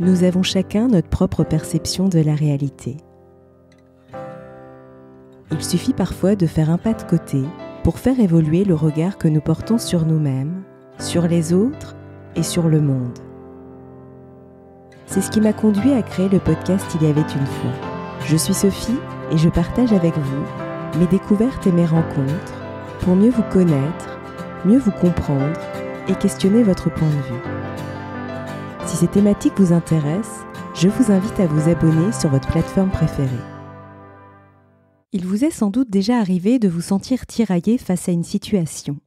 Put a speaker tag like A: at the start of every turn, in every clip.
A: nous avons chacun notre propre perception de la réalité. Il suffit parfois de faire un pas de côté pour faire évoluer le regard que nous portons sur nous-mêmes, sur les autres et sur le monde. C'est ce qui m'a conduit à créer le podcast Il y avait une fois. Je suis Sophie et je partage avec vous mes découvertes et mes rencontres pour mieux vous connaître, mieux vous comprendre et questionner votre point de vue. Si ces thématiques vous intéressent, je vous invite à vous abonner sur votre plateforme préférée.
B: Il vous est sans doute déjà arrivé de vous sentir tiraillé face à une
A: situation.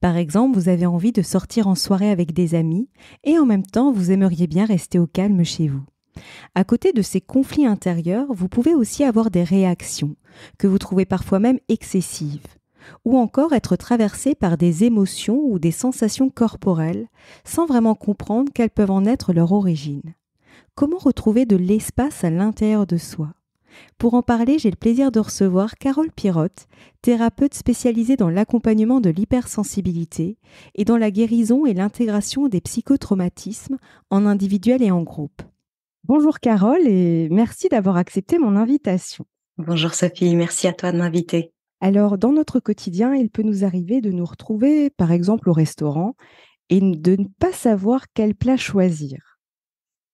A: Par exemple, vous avez envie de sortir en soirée avec des amis et en même temps vous aimeriez bien rester au calme chez vous. À côté de ces conflits intérieurs, vous pouvez
B: aussi avoir des réactions, que vous trouvez parfois même excessives ou encore être traversé par des émotions ou des sensations corporelles sans vraiment comprendre quelles
A: peuvent en être leur origine. Comment retrouver de l'espace à l'intérieur de soi Pour en parler, j'ai le plaisir de recevoir Carole Pirotte, thérapeute spécialisée dans l'accompagnement de l'hypersensibilité et dans la guérison et l'intégration des psychotraumatismes en individuel et en groupe. Bonjour Carole et merci d'avoir accepté mon invitation. Bonjour Sophie,
B: merci à toi de m'inviter.
A: Alors, dans notre quotidien, il peut nous arriver de nous retrouver, par exemple, au restaurant et de ne pas savoir quel plat choisir.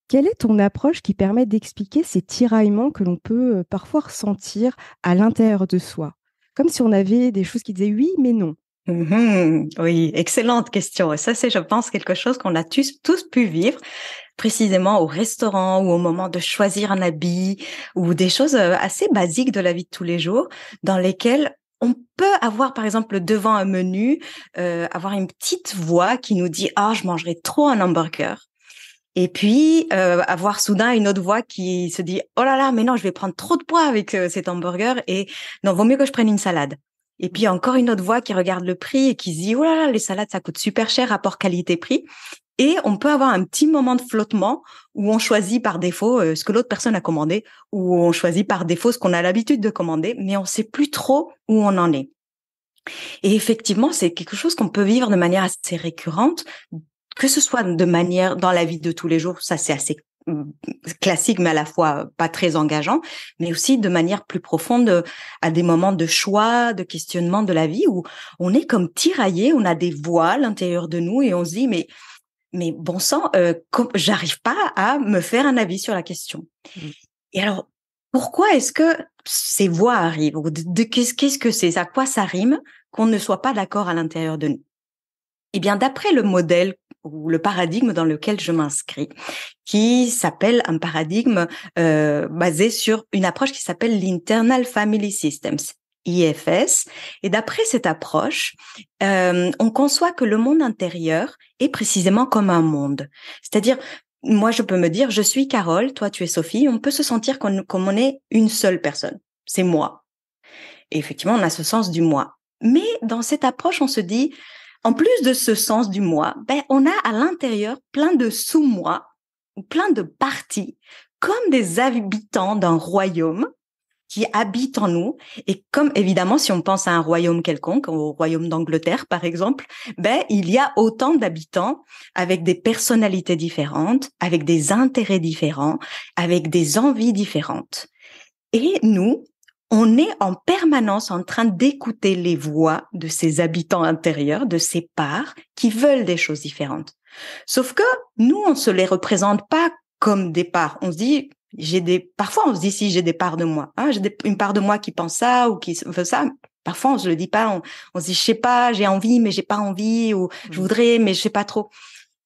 A: Quelle est ton approche qui permet d'expliquer ces tiraillements que l'on peut euh, parfois ressentir à l'intérieur de soi Comme si on avait des choses qui disaient oui, mais non.
B: Mmh oui, excellente question. ça, c'est, je pense, quelque chose qu'on a tous, tous pu vivre précisément au restaurant ou au moment de choisir un habit ou des choses euh, assez basiques de la vie de tous les jours dans lesquelles on peut avoir, par exemple, devant un menu, euh, avoir une petite voix qui nous dit ⁇ Ah, je mangerai trop un hamburger ⁇ Et puis, euh, avoir soudain une autre voix qui se dit ⁇ Oh là là, mais non, je vais prendre trop de poids avec cet hamburger et non, vaut mieux que je prenne une salade. Et puis encore une autre voix qui regarde le prix et qui dit ⁇ Oh là là, les salades, ça coûte super cher, rapport qualité-prix ⁇ et on peut avoir un petit moment de flottement où on choisit par défaut euh, ce que l'autre personne a commandé, ou on choisit par défaut ce qu'on a l'habitude de commander, mais on sait plus trop où on en est. Et effectivement, c'est quelque chose qu'on peut vivre de manière assez récurrente, que ce soit de manière dans la vie de tous les jours, ça c'est assez mmh, classique mais à la fois euh, pas très engageant, mais aussi de manière plus profonde euh, à des moments de choix, de questionnement de la vie où on est comme tiraillé, on a des voiles à l'intérieur de nous et on se dit mais mais bon sang, euh, j'arrive pas à me faire un avis sur la question. Mmh. Et alors, pourquoi est-ce que ces voix arrivent Qu'est-ce que c'est À quoi ça rime qu'on ne soit pas d'accord à l'intérieur de nous Eh bien, d'après le modèle ou le paradigme dans lequel je m'inscris, qui s'appelle un paradigme euh, basé sur une approche qui s'appelle l'Internal Family Systems, IFS. Et d'après cette approche, euh, on conçoit que le monde intérieur est précisément comme un monde. C'est-à-dire, moi, je peux me dire, je suis Carole, toi, tu es Sophie. On peut se sentir comme, on est une seule personne. C'est moi. Et effectivement, on a ce sens du moi. Mais dans cette approche, on se dit, en plus de ce sens du moi, ben, on a à l'intérieur plein de sous-moi, plein de parties, comme des habitants d'un royaume qui habitent en nous. Et comme évidemment, si on pense à un royaume quelconque, au royaume d'Angleterre par exemple, ben il y a autant d'habitants avec des personnalités différentes, avec des intérêts différents, avec des envies différentes. Et nous, on est en permanence en train d'écouter les voix de ces habitants intérieurs, de ces parts qui veulent des choses différentes. Sauf que nous, on se les représente pas comme des parts. On se dit, j'ai des parfois on se dit si j'ai des parts de moi hein, j'ai une part de moi qui pense ça ou qui veut ça parfois on se le dit pas on, se dit je sais pas j'ai envie mais j'ai pas envie ou je mmh. voudrais mais je sais pas trop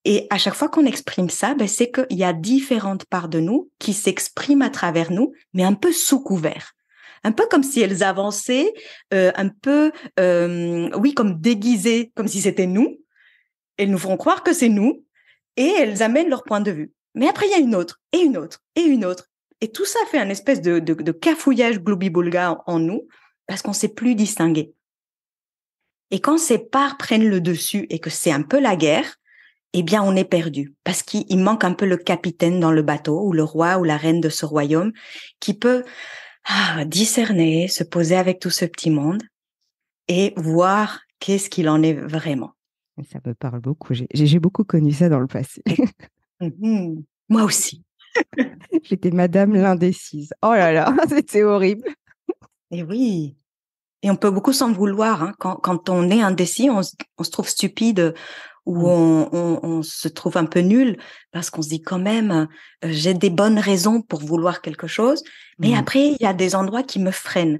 B: et à chaque fois qu'on exprime ça ben, c'est qu'il y a différentes parts de nous qui s'expriment à travers nous mais un peu sous couvert un peu comme si elles avançaient euh, un peu euh, oui comme déguisées comme si c'était nous elles nous font croire que c'est nous et elles amènent leur point de vue mais après, il y a une autre, et une autre, et une autre. Et tout ça fait un espèce de, de, cafouillage globibolga en, en nous, parce qu'on ne sait plus distinguer. Et quand ces parts prennent le dessus et que c'est un peu la guerre, eh bien, on est perdu parce qu'il manque un peu le capitaine dans le bateau ou le roi ou la reine de ce royaume qui peut ah, discerner, se poser avec tout ce petit monde et voir qu'est-ce qu'il en est vraiment.
A: Ça me parle beaucoup. J'ai beaucoup connu ça dans le passé. Mmh Moi aussi.
B: J'étais madame
A: l'indécise.
B: Oh là là, c'était horrible. Et eh oui. Et on peut beaucoup s'en vouloir. Hein. Quand, on est indécis, on, se trouve stupide ou mmh. on, se trouve un peu nul parce qu'on se dit quand même, euh, j'ai des bonnes raisons pour vouloir quelque chose. Mais mmh. après, il y a des endroits qui me freinent.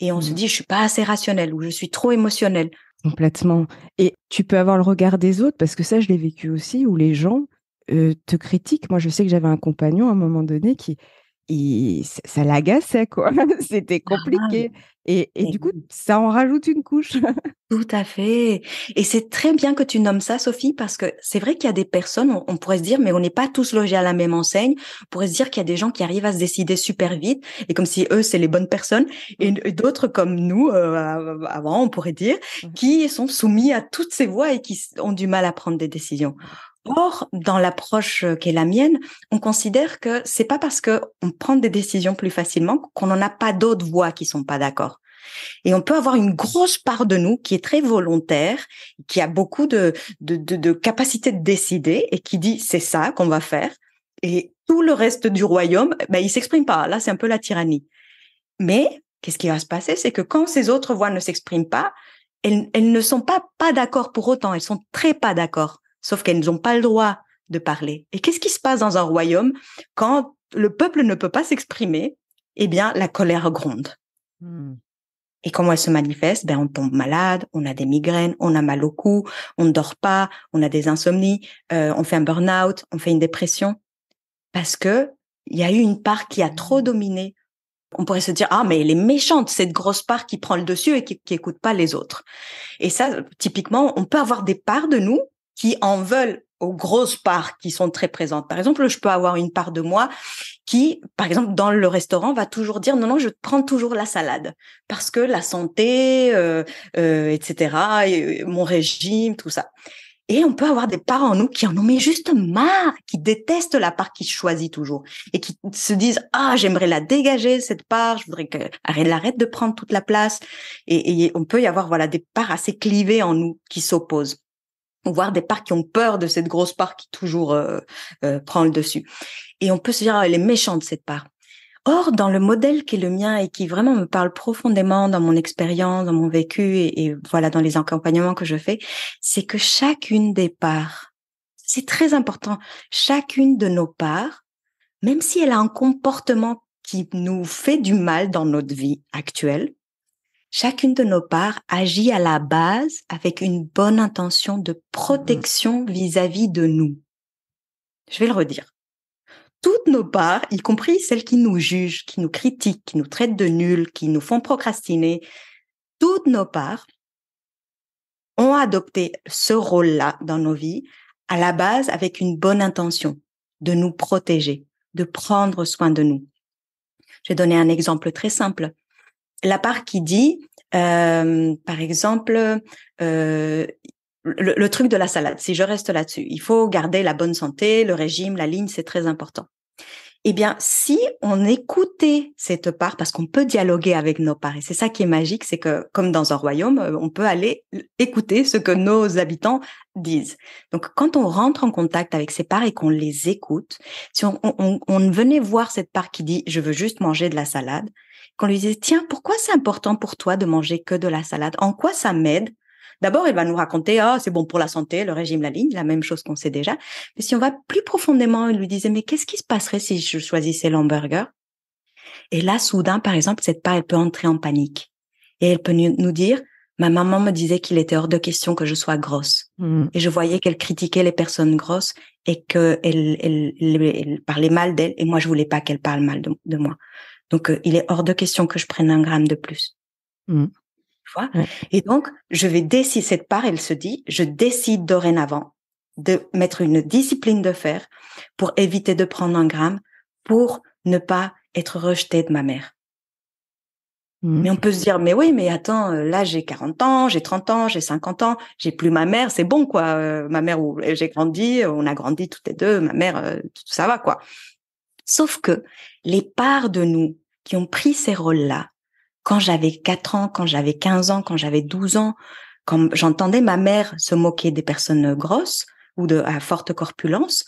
B: Et on se dit, je suis pas assez rationnel ou je suis trop émotionnel.
A: Complètement. Et tu peux avoir le regard des autres parce que ça, je l'ai vécu aussi, où les gens te critique. Moi, je sais que j'avais un compagnon à un moment donné qui, ça, l'agaçait, quoi.
B: C'était compliqué. et, du coup, ça en rajoute une couche. Tout à fait. Et c'est très bien que tu nommes ça, Sophie, parce que c'est vrai qu'il y a des personnes, on, pourrait se dire, mais on n'est pas tous logés à la même enseigne. On pourrait se dire qu'il y a des gens qui arrivent à se décider super vite, et comme si eux, c'est les bonnes personnes, et, mmh. d'autres comme nous, avant, on pourrait dire, mmh. qui sont soumis à toutes ces voies et qui ont du mal à prendre des décisions. Mmh. Or, dans l'approche euh, qui est la mienne, on considère que c'est pas parce qu'on prend des décisions plus facilement qu'on n'en a pas d'autres voix qui sont pas d'accord. Et on peut avoir une grosse part de nous qui est très volontaire, qui a beaucoup de, capacité de décider et qui dit c'est ça qu'on va faire. Et tout le reste du royaume, ben, il s'exprime pas. Là, c'est un peu la tyrannie. Mais qu'est-ce qui va se passer? C'est que quand ces autres voix ne s'expriment pas, elles, elles ne sont pas pas d'accord pour autant. Elles sont très pas d'accord sauf qu'elles n'ont pas le droit de parler. Et qu'est-ce qui se passe dans un royaume quand le peuple ne peut pas s'exprimer Eh bien, la colère gronde. Hmm. Et comment elle se manifeste Ben, on tombe malade, on a des migraines, on a mal au cou, on ne dort pas, on a des insomnies, euh, on fait un burn-out, on fait une dépression, parce que il y a eu une part qui a trop hmm. dominé. On pourrait se dire ah mais elle est méchante cette grosse part qui prend le dessus et qui, qui écoute pas les autres. Et ça typiquement on peut avoir des parts de nous qui en veulent aux grosses parts qui sont très présentes. Par exemple, je peux avoir une part de moi qui, par exemple, dans le restaurant, va toujours dire non, non, je prends toujours la salade parce que la santé, etc., euh, euh, et euh, mon régime, tout ça. Et on peut avoir des parts en nous qui en ont mais juste marre, qui détestent la part qu'ils choisissent toujours et qui se disent ah j'aimerais la dégager cette part, je voudrais qu'elle arrête de prendre toute la place. Et, et on peut y avoir voilà des parts assez clivées en nous qui s'opposent voire des parts qui ont peur de cette grosse part qui toujours euh, euh, prend le dessus. Et on peut se dire, ah, elle est méchante, cette part. Or, dans le modèle qui est le mien et qui vraiment me parle profondément dans mon expérience, dans mon vécu et, et voilà, dans les accompagnements que je fais, c'est que chacune des parts, c'est très important, chacune de nos parts, même si elle a un comportement qui nous fait du mal dans notre vie actuelle, chacune de nos parts agit à la base avec une bonne intention de protection vis-à-vis de nous. Je vais le redire. Toutes nos parts, y compris celles qui nous jugent, qui nous critiquent, qui nous traitent de nuls, qui nous font procrastiner, toutes nos parts ont adopté ce rôle-là dans nos vies à la base avec une bonne intention de nous protéger, de prendre soin de nous. Je vais donner un exemple très simple la part qui dit, euh, par exemple, euh, le, truc de la salade, si je reste là-dessus, il faut garder la bonne santé, le régime, la ligne, c'est très important. Eh bien, si on écoutait cette part, parce qu'on peut dialoguer avec nos parts, et c'est ça qui est magique, c'est que comme dans un royaume, on peut aller écouter ce que nos habitants disent. Donc, quand on rentre en contact avec ces parts et qu'on les écoute, si on venait voir cette part qui dit ⁇ je veux juste manger de la salade ⁇ qu'on lui disait, tiens, pourquoi c'est important pour toi de manger que de la salade En quoi ça m'aide D'abord, elle va nous raconter, ah, c'est bon pour la santé, le régime, la ligne, la même chose qu'on sait déjà. Mais si on va plus profondément elle lui disait, mais qu'est-ce qui se passerait si je choisissais l'hamburger Et là, soudain, par exemple, cette part, elle peut entrer en panique. Et elle peut nous dire, ma maman me disait qu'il était hors de question que je sois grosse. Mmh. Et je voyais qu'elle critiquait les personnes grosses et qu'elle elle, elle, parlait mal d'elle. Et moi, je voulais pas qu'elle parle mal de moi. Donc, euh, il est hors de question que je prenne un gramme de plus. Mm. Et donc, je vais décider, cette part, elle se dit, je décide dorénavant de mettre une discipline de fer pour éviter de prendre un gramme pour ne pas être rejetée de ma mère. Mm. Mais on peut se dire, mais oui, mais attends, euh, là j'ai 40 ans, j'ai 30 ans, j'ai 50 ans, j'ai plus ma mère, c'est bon quoi. Euh, ma mère, j'ai grandi, on a grandi toutes les deux, ma mère, tout ça va quoi. Sauf que les parts de nous qui ont pris ces rôles-là. Quand j'avais 4 ans, quand j'avais 15 ans, quand j'avais 12 ans, quand j'entendais ma mère se moquer des personnes grosses ou de à forte corpulence,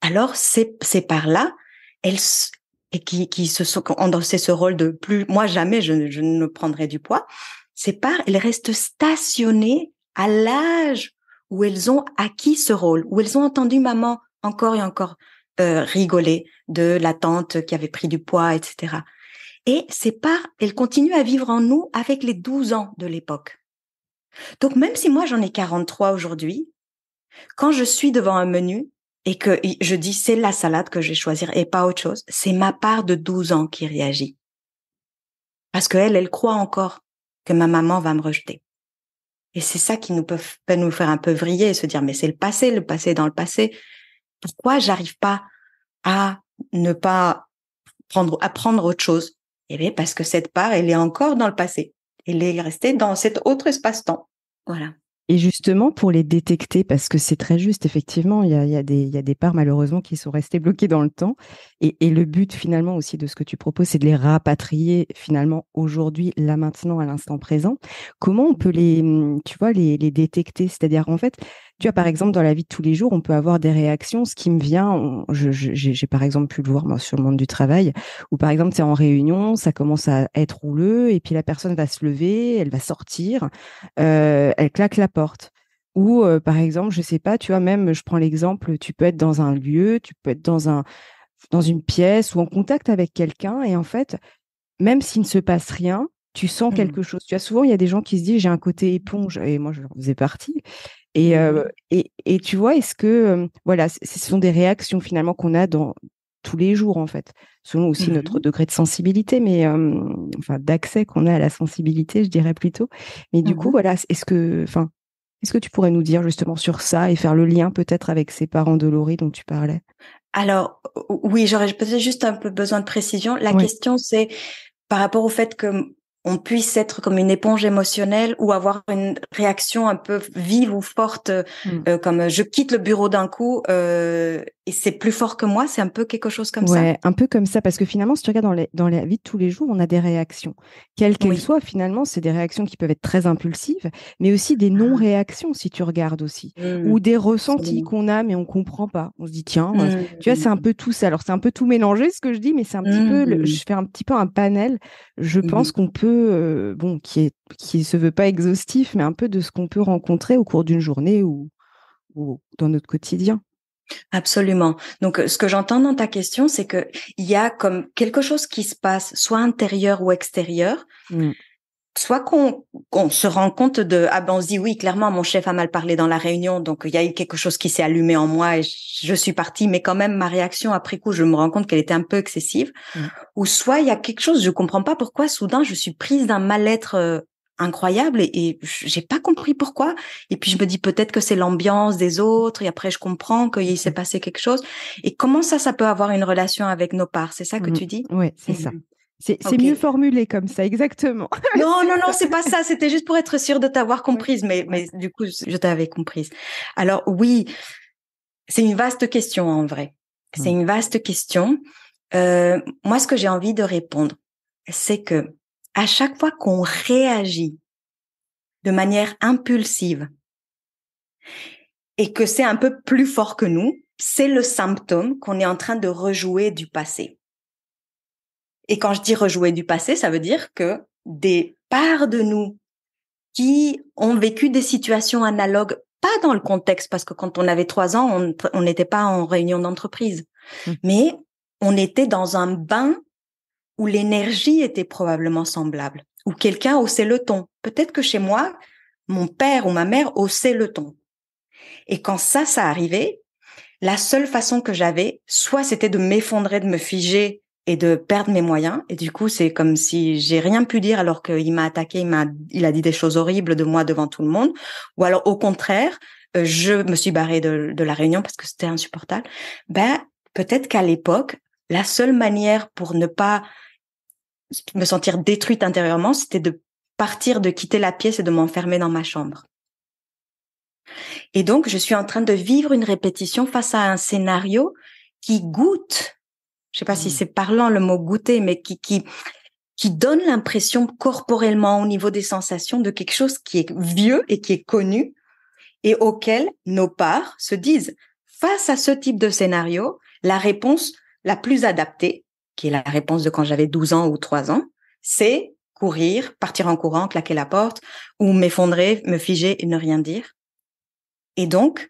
B: alors ces, ces parts-là, elles et qui, qui se sont endossées ce rôle de plus moi jamais je, je ne prendrai du poids, ces parts, elles restent stationnées à l'âge où elles ont acquis ce rôle, où elles ont entendu maman encore et encore euh, rigoler de la tante qui avait pris du poids, etc. Et ces parts, elles continuent à vivre en nous avec les 12 ans de l'époque. Donc même si moi j'en ai 43 aujourd'hui, quand je suis devant un menu et que je dis c'est la salade que je vais choisir et pas autre chose, c'est ma part de 12 ans qui réagit. Parce qu'elle, elle croit encore que ma maman va me rejeter. Et c'est ça qui nous peut, nous faire un peu vriller et se dire, mais c'est le passé, le passé dans le passé. Pourquoi j'arrive pas à ne pas prendre, prendre autre chose? Et eh bien, parce que cette part, elle est encore dans le passé. Elle est restée dans cet autre espace-temps. Voilà. Et
A: justement, pour les détecter, parce que c'est très juste, effectivement, il y a, des parts malheureusement qui sont restées bloquées dans le temps. Et, le but finalement aussi de ce que tu proposes, c'est de les rapatrier finalement aujourd'hui, là maintenant, à l'instant présent. Comment on mmh. peut les, tu vois, les détecter C'est-à-dire en fait, tu vois, par exemple, dans la vie de tous les jours, on peut avoir des réactions. Ce qui me vient, j'ai, par exemple pu le voir moi, sur le monde du travail, où par exemple, c'est en réunion, ça commence à être rouleux, et puis la personne va se lever, elle va sortir, euh, elle claque la porte. Ou euh, par exemple, je sais pas, tu vois, même, je prends l'exemple, tu peux être dans un lieu, tu peux être dans un dans une pièce ou en contact avec quelqu'un, et en fait, même s'il ne se passe rien, tu sens mmh quelque chose. Tu as souvent, il y a des gens qui se disent j'ai un côté éponge, et moi je faisais partie, Mmh et, tu vois, est-ce que, voilà, ce sont des réactions finalement qu'on a dans tous les jours, en fait, selon aussi mmh notre degré de sensibilité, mais enfin d'accès qu'on a à la sensibilité, je dirais plutôt. Mais du mmh coup, voilà, est-ce que, enfin, est-ce que tu pourrais nous dire justement sur ça et faire le lien peut-être avec ces parents de dolorés dont tu parlais
B: Alors, oui, j'aurais peut-être juste un peu besoin de précision. La question, c'est par rapport au fait que on puisse être comme une éponge émotionnelle ou avoir une réaction un peu vive ou forte, hmm. euh, comme je quitte le bureau d'un coup, euh, et c'est plus fort que moi, c'est un peu quelque chose comme ça. Ouais,
A: un peu comme ça, parce que finalement, si tu regardes dans, la vie de tous les jours, on a des réactions. Quelles qu'elles soient, finalement, c'est des réactions qui peuvent être très impulsives, mais aussi des ah. non-réactions, si tu regardes aussi, mmh. ou des ressentis qu'on a, mais on comprend pas. On se dit, tiens, euh, tu vois, c'est un mmh. peu tout ça. Alors, c'est un peu tout mélangé, ce que je dis, mais c'est un petit peu, mmh. je fais un petit peu un panel, je pense qu'on peut, euh, bon, qui est, qui se veut pas exhaustif, mais un peu de ce qu'on peut rencontrer au cours d'une journée ou, ou dans notre quotidien.
B: Absolument. Donc, euh, ce que j'entends dans ta question, c'est que il y a comme quelque chose qui se passe, soit intérieur ou extérieur, mm. soit qu'on se rend compte de ah ben on dit oui clairement mon chef a mal parlé dans la réunion, donc il y a eu quelque chose qui s'est allumé en moi et je suis partie, mais quand même ma réaction après coup je me rends compte qu'elle était un peu excessive. Mm. Ou soit il y a quelque chose, je comprends pas pourquoi soudain je suis prise d'un mal-être euh, incroyable et, j'ai pas compris pourquoi. Et puis je me dis peut-être que c'est l'ambiance des autres et après je comprends qu'il mmh s'est passé quelque chose. Et comment ça, ça peut avoir une relation avec nos parts C'est ça que mmh tu dis Oui, c'est mmh ça. C'est mieux
A: formulé comme
B: ça, exactement. Non, non, non, c'est pas ça. C'était juste pour être sûre de t'avoir comprise, mais, mais du coup, je t'avais comprise. Alors oui, c'est une vaste question en vrai. C'est une vaste question. Euh, moi, ce que j'ai envie de répondre, c'est que à chaque fois qu'on réagit de manière impulsive et que c'est un peu plus fort que nous, c'est le symptôme qu'on est en train de rejouer du passé. Et quand je dis rejouer du passé, ça veut dire que des parts de nous qui ont vécu des situations analogues, pas dans le contexte, parce que quand on avait trois ans, on n'était pas en réunion d'entreprise, mmh. mais on était dans un bain où l'énergie était probablement semblable, où quelqu'un haussait le ton. Peut-être que chez moi, mon père ou ma mère haussait le ton. Et quand ça, ça arrivait, la seule façon que j'avais, soit c'était de m'effondrer, de me figer et de perdre mes moyens. Et du coup, c'est comme si j'ai rien pu dire alors qu'il m'a attaqué, il m'a, il a dit des choses horribles de moi devant tout le monde. Ou alors, au contraire, euh, je me suis barrée de, de la réunion parce que c'était insupportable. Ben, peut-être qu'à l'époque, la seule manière pour ne pas me sentir détruite intérieurement, c'était de partir, de quitter la pièce et de m'enfermer dans ma chambre. Et donc, je suis en train de vivre une répétition face à un scénario qui goûte. Je sais pas si mmh. c'est parlant le mot goûter, mais qui, qui, qui donne l'impression corporellement au niveau des sensations de quelque chose qui est vieux et qui est connu et auquel nos parts se disent face à ce type de scénario, la réponse la plus adaptée, qui est la réponse de quand j'avais 12 ans ou 3 ans, c'est courir, partir en courant, claquer la porte, ou m'effondrer, me figer et ne rien dire. Et donc,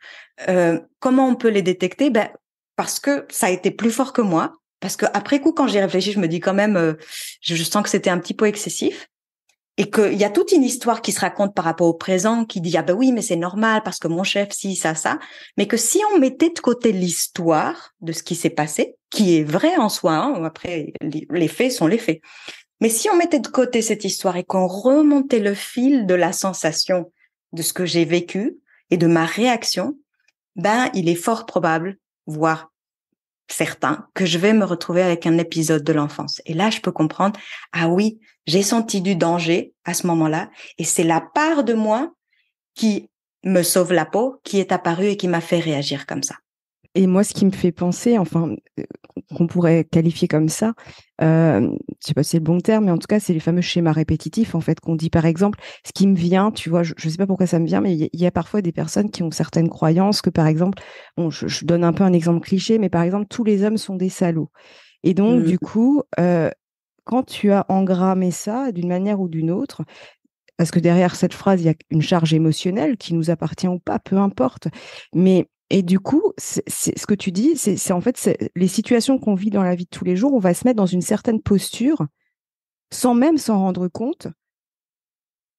B: euh, comment on peut les détecter ben, Parce que ça a été plus fort que moi, parce que après coup, quand j'y réfléchis, je me dis quand même, euh, je, sens que c'était un petit peu excessif et qu'il y a toute une histoire qui se raconte par rapport au présent, qui dit ah ben oui mais c'est normal parce que mon chef si ça ça, mais que si on mettait de côté l'histoire de ce qui s'est passé, qui est vrai en soi, hein, après les faits sont les faits, mais si on mettait de côté cette histoire et qu'on remontait le fil de la sensation de ce que j'ai vécu et de ma réaction, ben il est fort probable, voire certain que je vais me retrouver avec un épisode de l'enfance. Et là, je peux comprendre, ah oui, j'ai senti du danger à ce moment-là, et c'est la part de moi qui me sauve la peau, qui est apparue et qui m'a fait réagir comme ça.
A: Et moi, ce qui me fait penser, enfin, euh, qu'on pourrait qualifier comme ça. Euh, je sais pas si c'est le bon terme, mais en tout cas, c'est les fameux schémas répétitifs en fait qu'on dit. Par exemple, ce qui me vient, tu vois, je, ne sais pas pourquoi ça me vient, mais il y, a parfois des personnes qui ont certaines croyances que, par exemple, bon, je, donne un peu un exemple cliché, mais par exemple, tous les hommes sont des salauds. Et donc, du mmh. coup, euh, quand tu as engrammé ça d'une manière ou d'une autre, parce que derrière cette phrase, il y a une charge émotionnelle qui nous appartient ou pas, peu importe, mais et du coup, ce que tu dis, c'est en fait les situations qu'on vit dans la vie de tous les jours, on va se mettre dans une certaine posture sans même s'en rendre compte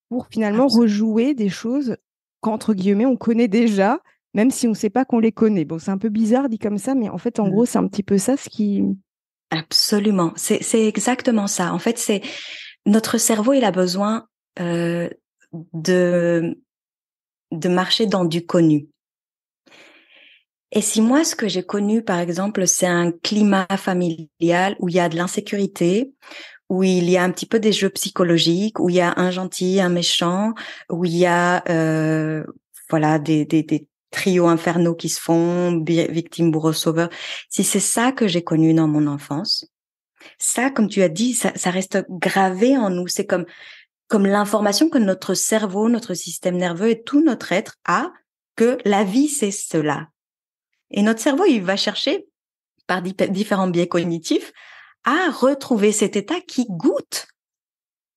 A: pour finalement rejouer des choses qu'entre guillemets on connaît déjà, même si on ne sait pas qu'on les connaît. Bon, c'est un peu bizarre dit comme ça, mais en fait, en mmh. gros, c'est un
B: petit peu ça ce qui. Absolument, c'est exactement ça. En fait, c'est notre cerveau, il a besoin euh, de de marcher dans du connu. Et si moi, ce que j'ai connu, par exemple, c'est un climat familial où il y a de l'insécurité, où il y a un petit peu des jeux psychologiques, où il y a un gentil, un méchant, où il y a euh, voilà des, des, des, trios infernaux qui se font, victimes, bourreaux, sauveur. Si c'est ça que j'ai connu dans mon enfance, ça, comme tu as dit, ça, ça reste gravé en nous. C'est comme comme l'information que notre cerveau, notre système nerveux et tout notre être a que la vie, c'est cela. Et notre cerveau, il va chercher, par différents biais cognitifs, à retrouver cet état qui goûte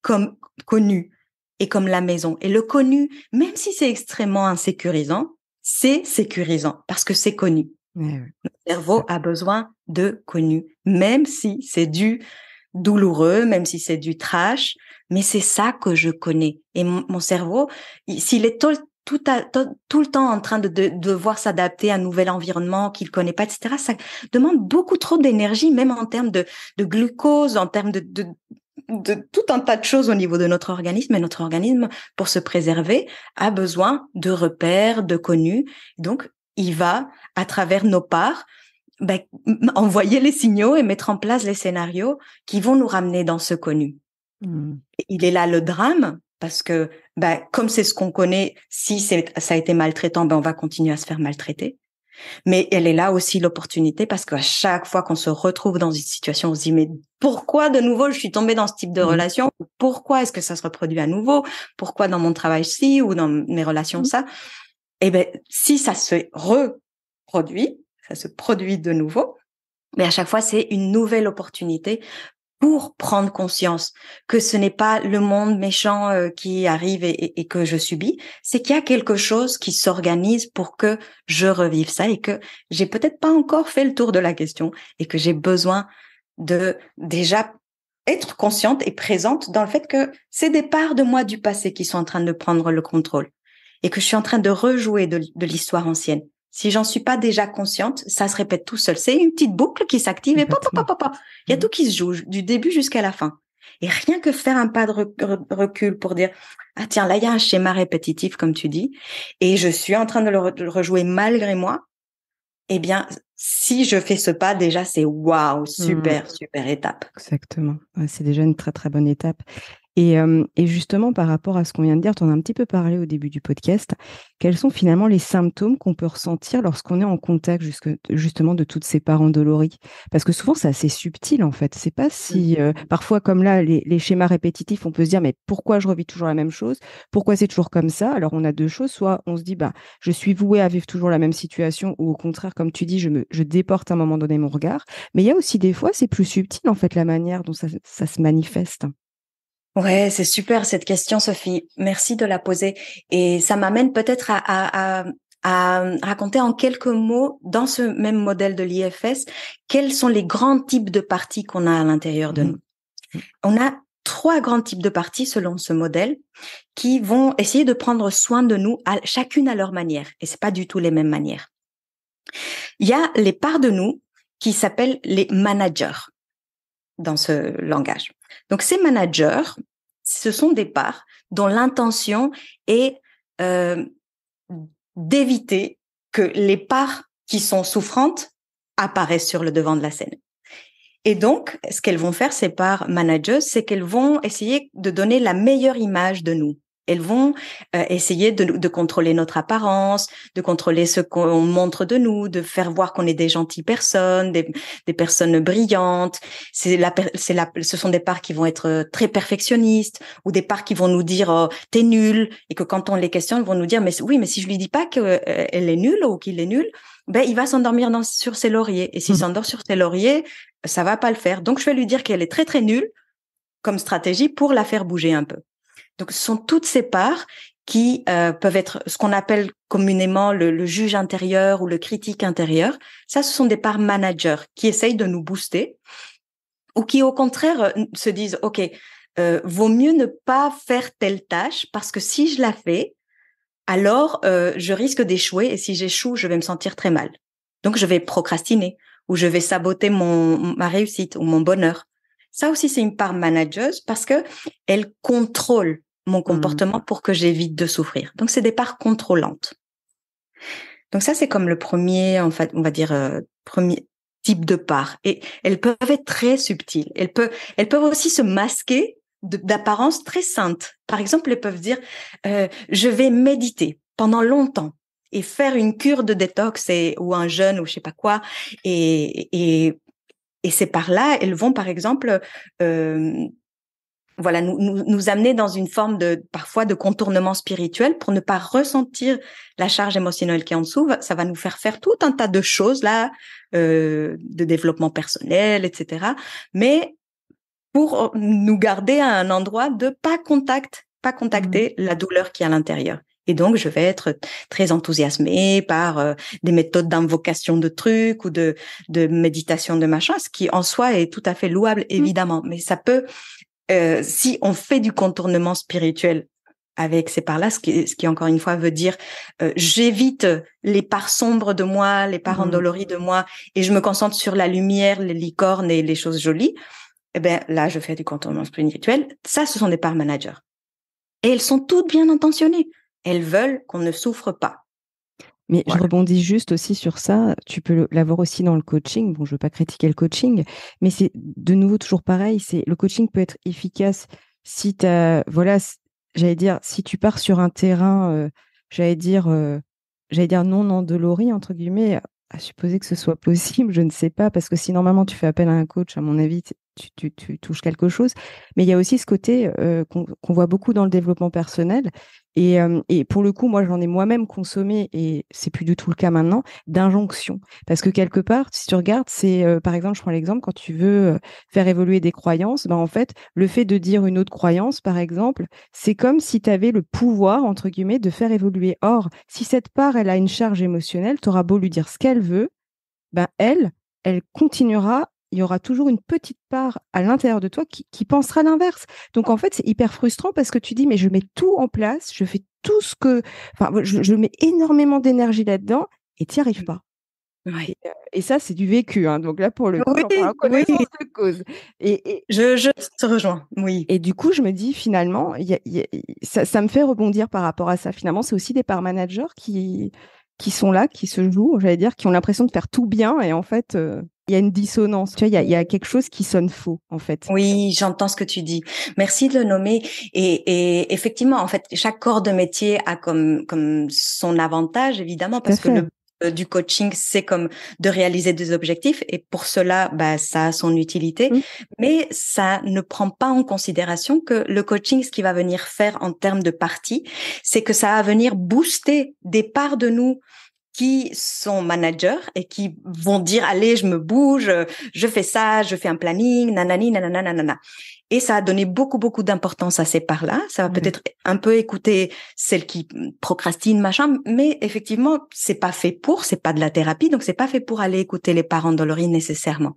B: comme connu et comme la maison. Et le connu, même si c'est extrêmement insécurisant, c'est sécurisant parce que c'est connu. Le eh cerveau a besoin de connu, même si c'est du douloureux, même si c'est du trash, mais c'est ça que je connais. Et mon cerveau, s'il est tout, le temps en train de, de devoir s'adapter à un nouvel environnement qu'il connaît pas, etc. Ça demande beaucoup trop d'énergie, même en termes de, de glucose, en termes de, de, tout un tas de choses au niveau de notre organisme. Et notre organisme, pour se préserver, a besoin de repères, de connus. Donc, il va, à travers nos parts, ben, envoyer les signaux et mettre en place les scénarios qui vont nous ramener dans ce connu. Mmh. Il est là le drame, parce que bah, comme c'est ce qu'on connaît, si ça a été maltraitant, ben, on va continuer à se faire maltraiter. Mais elle est là aussi l'opportunité parce qu'à chaque fois qu'on se retrouve dans une situation, on se dit mais pourquoi de nouveau je suis tombée dans ce type de mmh relation Pourquoi est-ce que ça se reproduit à nouveau Pourquoi dans mon travail ci ou dans mes relations mmh ça Eh ben si ça se reproduit, ça se produit de nouveau. Mais à chaque fois c'est une nouvelle opportunité pour prendre conscience que ce n'est pas le monde méchant euh, qui arrive et, que je subis, c'est qu'il y a quelque chose qui s'organise pour que je revive ça et que j'ai peut-être pas encore fait le tour de la question et que j'ai besoin de déjà être consciente et présente dans le fait que c'est des parts de moi du passé qui sont en train de prendre le contrôle et que je suis en train de rejouer de l'histoire ancienne. Si j'en suis pas déjà consciente, ça se répète tout seul. C'est une petite boucle qui s'active et pop, pop, pop, pop. Il y a mm. tout qui se joue du début jusqu'à la fin. Et rien que faire un pas de recul pour dire ah tiens là il y a un schéma répétitif comme tu dis et je suis en train de le, rejouer malgré moi. Eh bien, si je fais ce pas, déjà, c'est waouh, mm. super, super étape.
A: Exactement. C'est déjà une très, très bonne étape. Euh, et, justement, par rapport à ce qu'on vient de dire, tu en as un petit peu parlé au début du podcast, quels sont finalement les symptômes qu'on peut ressentir lorsqu'on est en contact jusque, justement de toutes ces parents Parce que souvent, c'est assez subtil en fait. C'est pas si. Mmh. Euh, parfois, comme là, les, schémas répétitifs, on peut se dire, mais pourquoi je revis toujours la même chose Pourquoi c'est toujours comme ça Alors, on a deux choses. Soit on se dit, bah, je suis voué à vivre toujours la même situation, ou au contraire, comme tu dis, je, me, je déporte à un moment donné mon regard. Mais il y a aussi des fois, c'est plus subtil en fait la manière dont ça se manifeste.
B: Ouais, c'est super cette question, Sophie. Merci de la poser. Et ça m'amène peut-être à, à raconter en quelques mots, dans ce même modèle de l'IFS, quels sont les grands types de parties qu'on a à l'intérieur de mmh. nous. On a trois grands types de parties selon ce modèle qui vont essayer de prendre soin de nous chacune à leur manière et c'est pas du tout les mêmes manières. Il y a les parts de nous qui s'appellent les managers dans ce langage. Donc ces managers, ce sont des parts dont l'intention est euh, d'éviter que les parts qui sont souffrantes apparaissent sur le devant de la scène. Et donc, ce qu'elles vont faire, ces parts managers, c'est qu'elles vont essayer de donner la meilleure image de nous elles vont euh, essayer de, de, contrôler notre apparence, de contrôler ce qu'on montre de nous, de faire voir qu'on est des gentilles personnes, des, des personnes brillantes. C'est la, c'est la, ce sont des parts qui vont être euh, très perfectionnistes ou des parts qui vont nous dire oh, t'es nul et que quand on les questionne, ils vont nous dire mais oui, mais si je lui dis pas qu'elle est nulle ou qu'il est nul, ben il va s'endormir sur ses lauriers et s'il mmh. s'endort sur ses lauriers, ça va pas le faire. Donc je vais lui dire qu'elle est très très nulle comme stratégie pour la faire bouger un peu. Donc, ce sont toutes ces parts qui euh, peuvent être ce qu'on appelle communément le, juge intérieur ou le critique intérieur. Ça, ce sont des parts managers qui essayent de nous booster ou qui, au contraire, euh, se disent, OK, euh, vaut mieux ne pas faire telle tâche parce que si je la fais, alors je risque d'échouer et si j'échoue, je vais me sentir très mal. Donc, je vais procrastiner ou je vais saboter mon, ma réussite ou mon bonheur. Ça aussi, c'est une part manageuse parce que elle contrôle mon mmh. comportement pour que j'évite de souffrir. Donc, c'est des parts contrôlantes. Donc ça, c'est comme le premier, en fait, on va dire, euh, premier type de part. Et elles peuvent être très subtiles. Elles peuvent, elles peuvent aussi se masquer d'apparence très sainte. Par exemple, elles peuvent dire, euh, je vais méditer pendant longtemps et faire une cure de détox et, ou un jeûne ou je sais pas quoi et, et et c'est par là, elles vont, par exemple, euh, voilà, nous, nous, amener dans une forme de parfois de contournement spirituel pour ne pas ressentir la charge émotionnelle qui est en dessous. Ça va nous faire faire tout un tas de choses là, euh, de développement personnel, etc. Mais pour euh, nous garder à un endroit de pas contact, pas mmh contacter la douleur qui est à l'intérieur. Et donc, je vais être très enthousiasmée par euh, des méthodes d'invocation de trucs ou de, de méditation de machin, ce qui en soi est tout à fait louable, mmh. évidemment. Mais ça peut, euh, si on fait du contournement spirituel avec ces parts-là, ce qui, qui encore une fois veut dire euh, j'évite les parts sombres de moi, les parts mmh. endolories de moi, et je me concentre sur la lumière, les licornes et les choses jolies. Eh ben là, je fais du contournement spirituel. Ça, ce sont des parts managers. Et elles sont toutes bien intentionnées elles veulent qu'on ne souffre pas.
A: Mais je rebondis juste aussi sur ça. Tu peux l'avoir aussi dans le coaching. Bon, je ne veux pas critiquer le coaching, mais c'est de nouveau toujours pareil. C'est le coaching peut être efficace si tu voilà, j'allais dire, si tu pars sur un terrain, euh, j'allais dire, euh, j'allais dire non endolori entre guillemets. À supposer que ce soit possible, je ne sais pas, parce que si normalement tu fais appel à un coach, à mon avis, tu, touches quelque chose. Mais il y a aussi ce côté euh, qu'on voit beaucoup dans le développement personnel. Euh, et, pour le coup, moi, j'en ai moi-même consommé, et c'est plus du tout le cas maintenant, d'injonction. Parce que quelque part, si tu regardes, c'est, euh, par exemple, je prends l'exemple, quand tu veux faire évoluer des croyances, ben, en fait, le fait de dire une autre croyance, par exemple, c'est comme si tu avais le pouvoir, entre guillemets, de faire évoluer. Or, si cette part, elle a une charge émotionnelle, tu auras beau lui dire ce qu'elle veut, ben, elle, elle continuera il y aura toujours une petite part à l'intérieur de toi qui, pensera l'inverse. Donc en fait, c'est hyper frustrant parce que tu dis, mais je mets tout en place, je fais tout ce que... Enfin, je, mets énormément d'énergie là-dedans et tu n'y arrives mmh. pas. Euh, et, ça, c'est du vécu. Hein. Donc là, pour le coup, cause. Et, Je, je, te rejoins, oui. Et du coup, je me dis, finalement, ça, me fait rebondir par rapport à ça. Finalement, c'est aussi des par managers qui, qui sont là, qui se jouent, j'allais dire, qui ont l'impression de faire tout bien. Et en fait, euh, il y a une
B: dissonance, tu vois, il y a, quelque chose qui sonne faux en fait. Oui, j'entends ce que tu dis. Merci de le nommer. Et, effectivement, en fait, chaque corps de métier a comme comme son avantage évidemment parce que le euh, du coaching, c'est comme de réaliser des objectifs et pour cela, bah, ça a son utilité. Mmh. Mais ça ne prend pas en considération que le coaching, ce qui va venir faire en termes de partie, c'est que ça va venir booster des parts de nous qui sont managers et qui vont dire allez je me bouge je fais ça je fais un planning nanani nananana ». et ça a donné beaucoup beaucoup d'importance à ces parts là ça va mmh. peut-être un peu écouter celles qui procrastinent machin mais effectivement c'est pas fait pour c'est pas de la thérapie donc c'est pas fait pour aller écouter les parents d'olorie nécessairement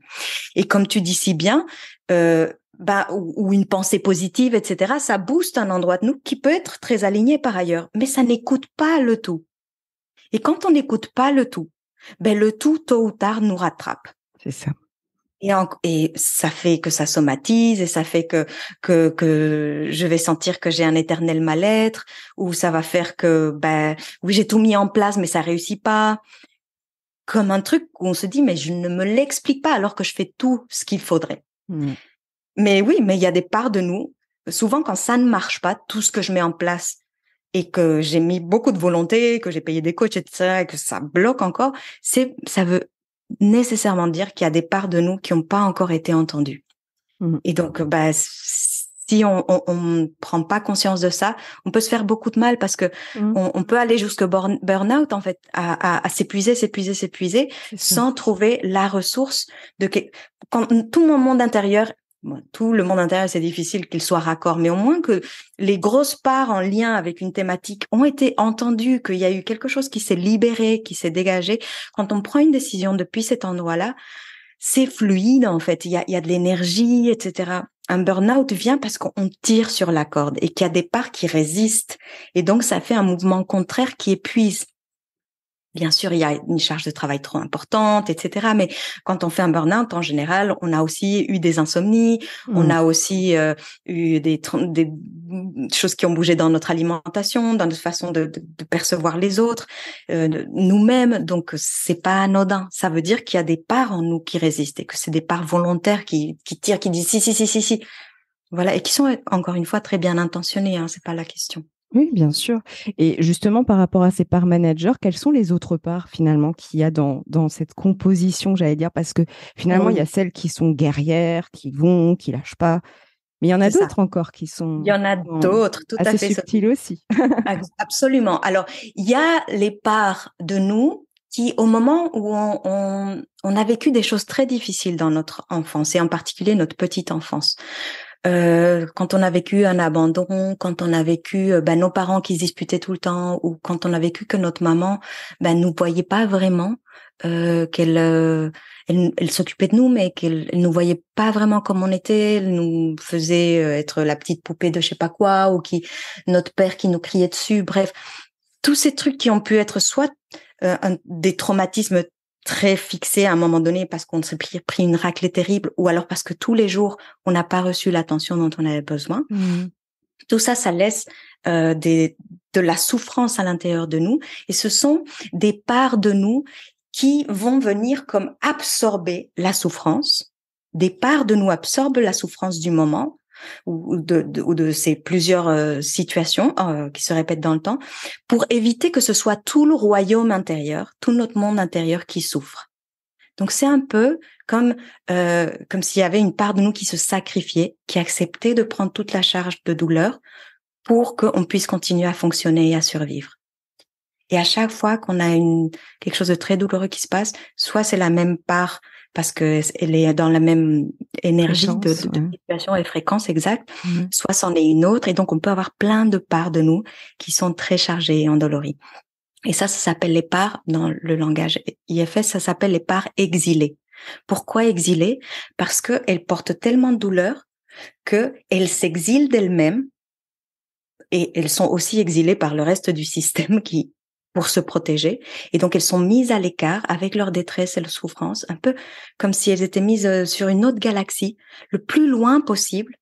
B: et comme tu dis si bien euh, bah, ou, une pensée positive, etc., ça booste un endroit de nous qui peut être très aligné par ailleurs, mais ça n'écoute pas le tout. Et quand on n'écoute pas le tout, ben le tout, tôt ou tard, nous rattrape. C'est ça. Et, ça fait que ça somatise et ça fait que que, que je vais sentir que j'ai un éternel mal-être ou ça va faire que ben oui j'ai tout mis en place mais ça réussit pas comme un truc où on se dit mais je ne me l'explique pas alors que je fais tout ce qu'il faudrait mmh. mais oui mais il y a des parts de nous souvent quand ça ne marche pas tout ce que je mets en place et que j'ai mis beaucoup de volonté, que j'ai payé des coachs etc., et que ça bloque encore, c'est ça veut nécessairement dire qu'il y a des parts de nous qui n'ont pas encore été entendues. Mmh. Et donc, bah, si on, ne prend pas conscience de ça, on peut se faire beaucoup de mal parce que mmh. on, peut aller jusqu'au burn-out en fait, à, à s'épuiser, s'épuiser, s'épuiser, sans trouver la ressource de que... quand tout mon monde intérieur tout le monde intérieur, c'est difficile qu'il soit raccord, mais au moins que les grosses parts en lien avec une thématique ont été entendues, qu'il y a eu quelque chose qui s'est libéré, qui s'est dégagé. Quand on prend une décision depuis cet endroit-là, c'est fluide en fait, il y a, de l'énergie, etc. Un burn-out vient parce qu'on tire sur la corde et qu'il y a des parts qui résistent. Et donc, ça fait un mouvement contraire qui épuise. Bien sûr, il y a une charge de travail trop importante, etc. Mais quand on fait un burn-out, en général, on a aussi eu des insomnies, on mm. a aussi euh, eu des, des, choses qui ont bougé dans notre alimentation, dans notre façon de, percevoir les autres, euh, nous-mêmes. Donc, c'est pas anodin. Ça veut dire qu'il y a des parts en nous qui résistent et que c'est des parts volontaires qui, tirent, qui disent si, si, si, si, si. Voilà, et qui sont encore une fois très bien intentionnées. Hein, c'est pas la question.
A: Oui, bien sûr. Et justement, par rapport à ces parts managers, quelles sont les autres parts finalement qu'il y a dans, dans cette composition, j'allais dire, parce que finalement, il y a celles qui sont guerrières, qui vont, qui lâchent pas. Mais il y en a d'autres encore qui sont. Il y en a d'autres, tout à fait. subtiles
B: aussi. Ah, absolument. Alors, il y a les parts de nous qui, au moment où on, a vécu des choses très difficiles dans notre enfance, et en particulier notre petite enfance, euh, quand on a vécu un abandon, quand on a vécu euh, ben, nos parents qui se disputaient tout le temps, ou quand on a vécu que notre maman ben, nous voyait pas vraiment, euh, qu'elle elle, s'occupait de nous, mais qu'elle nous voyait pas vraiment comme on était, elle nous faisait être la petite poupée de je sais pas quoi, ou qui notre père qui nous criait dessus, bref, tous ces trucs qui ont pu être soit des traumatismes très fixé à un moment donné parce qu'on s'est pris, une raclée terrible ou alors parce que tous les jours, on n'a pas reçu l'attention dont on avait besoin. Mmh. Tout ça, ça laisse euh, des, de la souffrance à l'intérieur de nous et ce sont des parts de nous qui vont venir comme absorber la souffrance. Des parts de nous absorbent la souffrance du moment ou de, ces plusieurs euh, situations euh, qui se répètent dans le temps, pour éviter que ce soit tout le royaume intérieur, tout notre monde intérieur qui souffre. Donc c'est un peu comme euh, comme s'il y avait une part de nous qui se sacrifiait, qui acceptait de prendre toute la charge de douleur pour qu'on puisse continuer à fonctionner et à survivre. Et à chaque fois qu'on a une quelque chose de très douloureux qui se passe, soit c'est la même part parce que est dans la même énergie de, situation et fréquence exacte, mmh. soit c'en est une autre, et donc on peut avoir plein de parts de nous qui sont très chargées et endolories. Et ça, ça s'appelle les parts dans le langage IFS, ça s'appelle les parts exilées. Pourquoi exilées Parce qu'elles portent tellement de douleur que elles s'exilent d'elles-mêmes et elles sont aussi exilées par le reste du système qui pour se protéger. Et donc, elles sont mises à l'écart avec leur détresse et leur souffrance, un peu comme si elles étaient mises euh, sur une autre galaxie, le plus loin possible,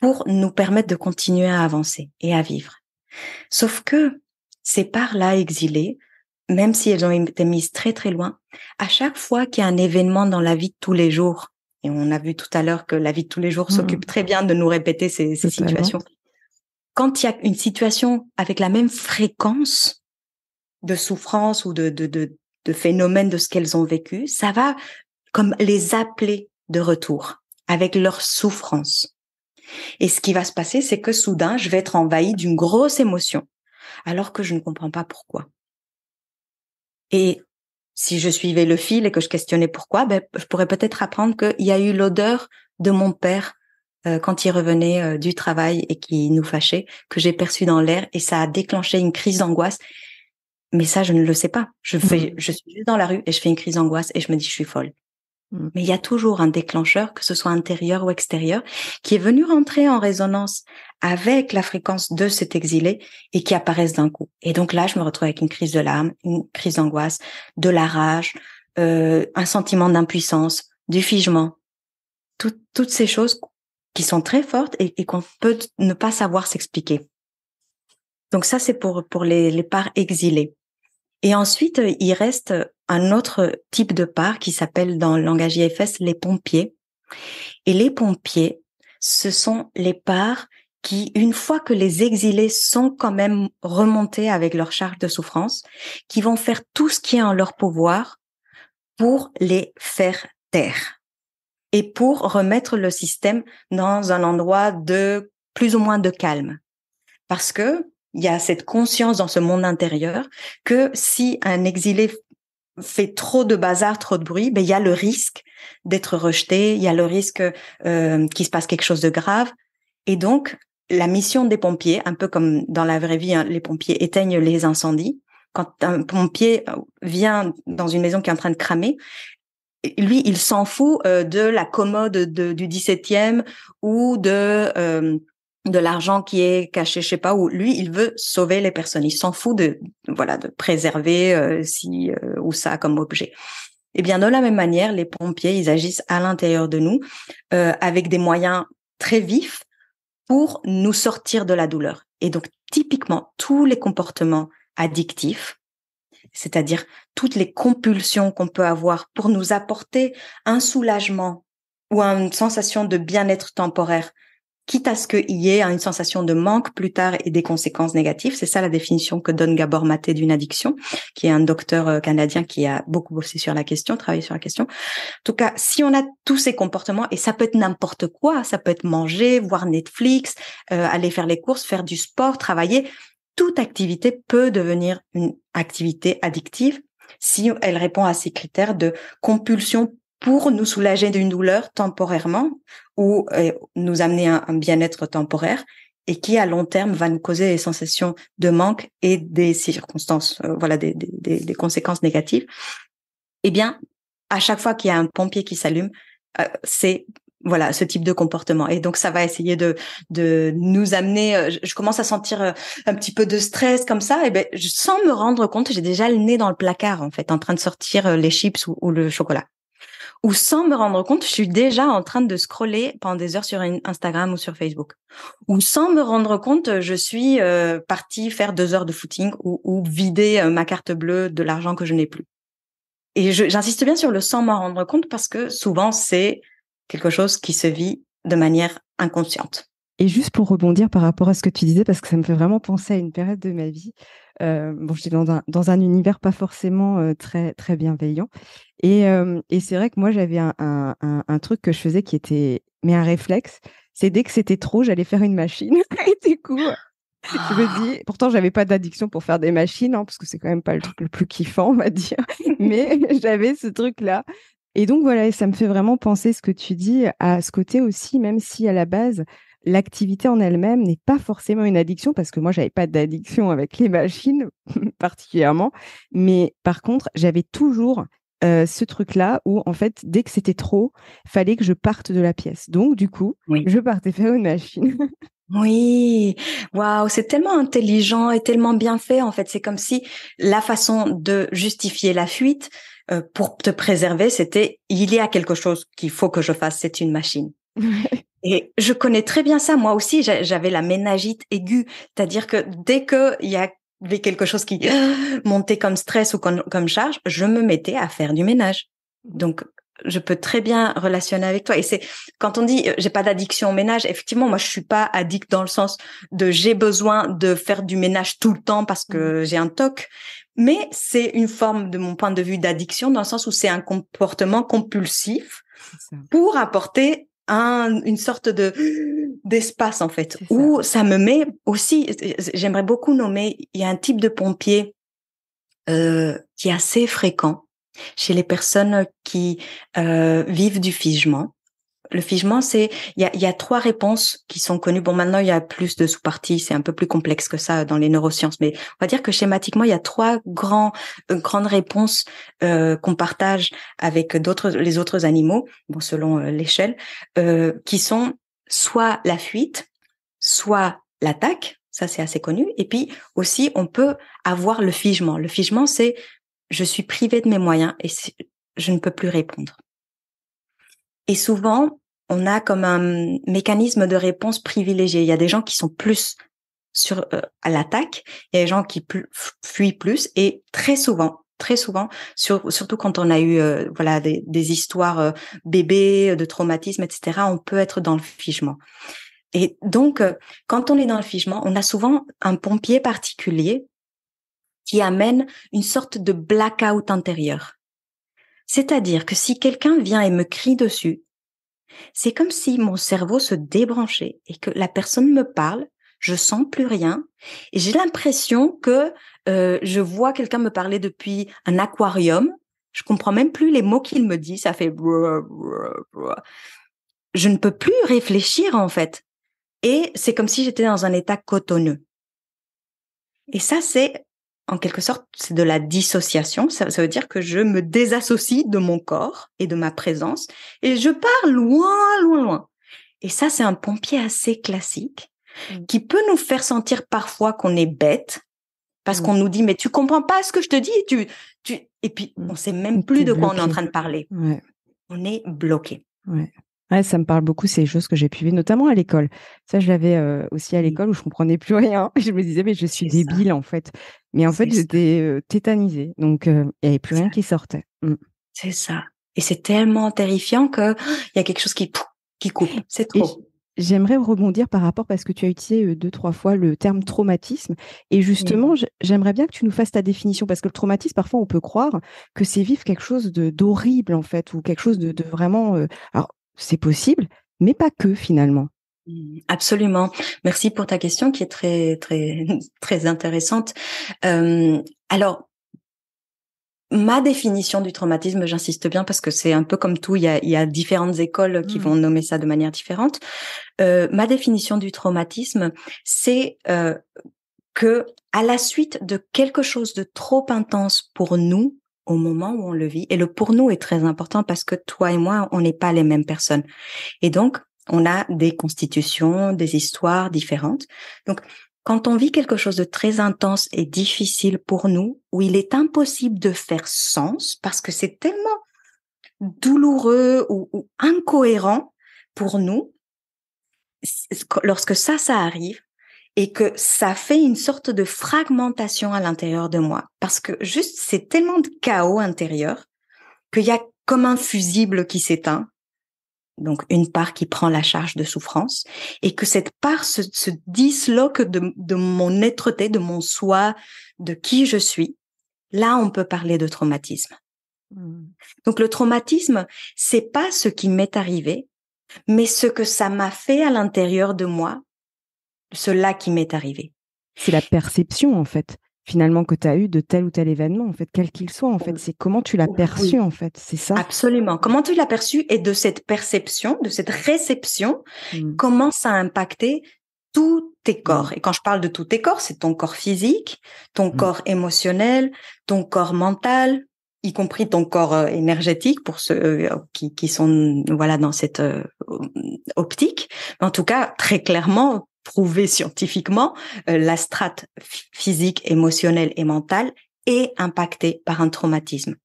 B: pour nous permettre de continuer à avancer et à vivre. Sauf que ces parts-là exilées, même si elles ont été mises très très loin, à chaque fois qu'il y a un événement dans la vie de tous les jours, et on a vu tout à l'heure que la vie de tous les jours mmh. s'occupe très bien de nous répéter ces situations. Quand il y a une situation avec la même fréquence, de souffrance ou de, de, de, de phénomène de ce qu'elles ont vécu, ça va comme les appeler de retour avec leur souffrance. Et ce qui va se passer, c'est que soudain, je vais être envahie d'une grosse émotion, alors que je ne comprends pas pourquoi. Et si je suivais le fil et que je questionnais pourquoi, ben, je pourrais peut-être apprendre qu'il y a eu l'odeur de mon père euh, quand il revenait euh, du travail et qui nous fâchait, que j'ai perçu dans l'air, et ça a déclenché une crise d'angoisse mais ça, je ne le sais pas. Je fais, mm. je suis dans la rue et je fais une crise d'angoisse et je me dis, je suis folle. Mm. Mais il y a toujours un déclencheur, que ce soit intérieur ou extérieur, qui est venu rentrer en résonance avec la fréquence de cet exilé et qui apparaissent d'un coup. Et donc là, je me retrouve avec une crise de larmes, une crise d'angoisse, de la rage, euh, un sentiment d'impuissance, du figement. toutes ces choses qui sont très fortes et, et qu'on peut ne pas savoir s'expliquer. Donc ça, c'est pour, pour les, les parts exilées. Et ensuite, il reste un autre type de part qui s'appelle dans le langage IFS les pompiers. Et les pompiers, ce sont les parts qui, une fois que les exilés sont quand même remontés avec leur charge de souffrance, qui vont faire tout ce qui est en leur pouvoir pour les faire taire et pour remettre le système dans un endroit de plus ou moins de calme. Parce que il y a cette conscience dans ce monde intérieur que si un exilé fait trop de bazar, trop de bruit, ben il y a le risque d'être rejeté, il y a le risque euh, qu'il se passe quelque chose de grave. Et donc, la mission des pompiers, un peu comme dans la vraie vie, hein, les pompiers éteignent les incendies. Quand un pompier euh, vient dans une maison qui est en train de cramer, lui, il s'en fout euh, de la commode du 17e ou de euh, de l'argent qui est caché, je sais pas où. Lui, il veut sauver les personnes. Il s'en fout de voilà de préserver euh, si euh, ou ça comme objet. Eh bien, de la même manière, les pompiers, ils agissent à l'intérieur de nous euh, avec des moyens très vifs pour nous sortir de la douleur. Et donc, typiquement, tous les comportements addictifs, c'est-à-dire toutes les compulsions qu'on peut avoir pour nous apporter un soulagement ou une sensation de bien-être temporaire, quitte à ce qu'il y ait une sensation de manque plus tard et des conséquences négatives. C'est ça la définition que donne Gabor Maté d'une addiction, qui est un docteur euh, canadien qui a beaucoup bossé sur la question, travaillé sur la question. En tout cas, si on a tous ces comportements, et ça peut être n'importe quoi, ça peut être manger, voir Netflix, euh, aller faire les courses, faire du sport, travailler, toute activité peut devenir une activité addictive si elle répond à ces critères de compulsion pour nous soulager d'une douleur temporairement ou euh, nous amener un, un bien-être temporaire et qui à long terme va nous causer des sensations de manque et des circonstances, euh, voilà, des, des, conséquences négatives. Eh bien, à chaque fois qu'il y a un pompier qui s'allume, euh, c'est voilà ce type de comportement et donc ça va essayer de de nous amener je commence à sentir un petit peu de stress comme ça et eh ben sans me rendre compte j'ai déjà le nez dans le placard en fait en train de sortir les chips ou le chocolat ou sans me rendre compte, je suis déjà en train de scroller pendant des heures sur Instagram ou sur Facebook. Ou sans me rendre compte, je suis euh, partie faire deux heures de footing ou, vider euh, ma carte bleue de l'argent que je n'ai plus. Et j'insiste bien sur le sans m'en rendre compte parce que souvent c'est quelque chose qui se vit de manière inconsciente.
A: Et juste pour rebondir par rapport à ce que tu disais, parce que ça me fait vraiment penser à une période de ma vie euh, bon, dans un, dans un univers pas forcément euh, très, très bienveillant. Euh, et, c'est vrai que moi, j'avais un, truc que je faisais qui était, mais un réflexe, c'est dès que c'était trop, j'allais faire une machine. et du coup, je me dis, pourtant, j'avais pas d'addiction pour faire des machines, hein, parce que c'est quand même pas le truc le plus kiffant, on va dire. mais j'avais ce truc-là et donc voilà, ça me fait vraiment penser ce que tu dis à ce côté aussi, même si à la base, l'activité en elle-même n'est pas forcément une addiction parce que moi j'avais pas d'addiction avec les machines particulièrement, mais par contre j'avais toujours euh, ce truc-là où en fait dès que c'était trop,
B: fallait que je parte de la pièce. Donc du coup, je partais faire une machine. Oui, waouh, c'est tellement intelligent et tellement bien fait en fait. C'est comme si la façon de justifier la fuite euh, pour te préserver, c'était il y a quelque chose qu'il faut que je fasse, c'est une machine. Et je connais très bien ça. Moi aussi, j'avais la ménagite aiguë. C'est-à-dire que dès qu'il y avait quelque chose qui montait comme stress ou comme, charge, je me mettais à faire du ménage. Donc, je peux très bien relationner avec toi. Et c'est quand on dit euh, j'ai pas d'addiction au ménage, effectivement, moi je suis pas addict dans le sens de j'ai besoin de faire du ménage tout le temps parce que mmh. j'ai un toc. Mais c'est une forme de mon point de vue d'addiction dans le sens où c'est un comportement compulsif pour apporter un, une sorte de d'espace en fait où ça. me met aussi j'aimerais beaucoup nommer il y a un type de pompier euh, qui est assez fréquent chez les personnes qui euh, vivent du figement le figement, c'est il y a, trois réponses qui sont connues. Bon, maintenant il y a plus de sous-parties, c'est un peu plus complexe que ça dans les neurosciences, mais on va dire que schématiquement il y a trois grands euh, grandes réponses euh, qu'on partage avec d'autres les autres animaux, bon selon euh, l'échelle, qui sont soit la fuite, soit l'attaque, ça c'est assez connu, et puis aussi on peut avoir le figement. Le figement, c'est je suis privé de mes moyens et je ne peux plus répondre. Et souvent, on a comme un mécanisme de réponse privilégié. Il y a des gens qui sont plus sur euh, à l'attaque, il y a des gens qui fuient plus et très souvent très souvent, surtout quand on a eu euh, voilà des, histoires euh, bébés, de traumatisme, etc., on peut être dans le figement. Et donc, quand on est dans le figement, on a souvent un pompier particulier qui amène une sorte de blackout intérieur. C'est-à-dire que si quelqu'un vient et me crie dessus, c'est comme si mon cerveau se débranchait et que la personne me parle, je sens plus rien et j'ai l'impression que euh, je vois quelqu'un me parler depuis un aquarium. Je comprends même plus les mots qu'il me dit, ça fait je ne peux plus réfléchir en fait. Et c'est comme si j'étais dans un état cotonneux. Et ça, c'est en quelque sorte, c'est de la dissociation. Ça, veut dire que je me désassocie de mon corps et de ma présence et je pars loin, loin, loin. Et ça, c'est un pompier assez classique mmh. qui peut nous faire sentir parfois qu'on est bête parce mmh. qu'on nous dit, mais tu comprends pas ce que je te dis. Tu, tu... Et puis, mmh. on sait même plus de quoi on est en train de parler. On est bloqué
A: ça me parle beaucoup ces choses que j'ai pu vivre, notamment à l'école. Ça, je l'avais euh, aussi à l'école où je comprenais plus rien. Je me disais, mais je suis débile en fait. Mais en fait, j'étais euh, tétanisée. Donc, euh, il n'y avait plus rien qui sortait. Mmh. C'est ça. Et c'est tellement terrifiant qu'il y a quelque chose qui, qui coupe. C'est trop. J'aimerais rebondir par rapport, parce que tu as utilisé deux, trois fois le terme traumatisme. Et justement, j'aimerais bien que tu nous fasses ta définition, parce que le traumatisme, parfois, on peut croire que c'est vivre quelque chose d'horrible, en fait, ou quelque chose de, vraiment. alors, c'est possible, mais pas que finalement.
B: Mmh, absolument. Merci pour ta question qui est très très très intéressante. alors ma définition du traumatisme, j'insiste bien parce que c'est un peu comme tout, il y a, différentes écoles qui mmh. vont nommer ça de manière différente. ma définition du traumatisme, c'est que à la suite de quelque chose de trop intense pour nous, au moment où on le vit. Et le pour nous est très important parce que toi et moi, on n'est pas les mêmes personnes. Et donc, on a des constitutions, des histoires différentes. Donc, quand on vit quelque chose de très intense et difficile pour nous, où il est impossible de faire sens parce que c'est tellement douloureux ou, incohérent pour nous, lorsque ça, ça arrive, et que ça fait une sorte de fragmentation à l'intérieur de moi. Parce que juste, c'est tellement de chaos intérieur qu'il y a comme un fusible qui s'éteint. Donc une part qui prend la charge de souffrance et que cette part se, disloque de, de mon êtreté, de mon soi, de qui je suis. Là, on peut parler de traumatisme. Hmm. Donc le traumatisme, c'est pas ce qui m'est arrivé, mais ce que ça m'a fait à l'intérieur de moi cela qui m'est arrivé.
A: C'est la perception, en fait, finalement, que tu as eue de tel ou tel événement, en fait, quel qu'il soit, en fait. C'est comment tu l'as perçu, en fait.
B: C'est ça. Absolument. Comment tu l'as perçu et de cette perception, de cette réception, mmh. comment ça a impacté tous tes mmh. corps. Et quand je parle de tous tes corps, c'est ton corps physique, ton mmh. corps émotionnel, ton corps mental, y compris ton corps euh, énergétique pour ceux euh, euh, qui, sont voilà dans cette optique. en tout cas, très clairement, prouvé scientifiquement, euh, la strate physique, émotionnelle et mentale est impactée par un traumatisme.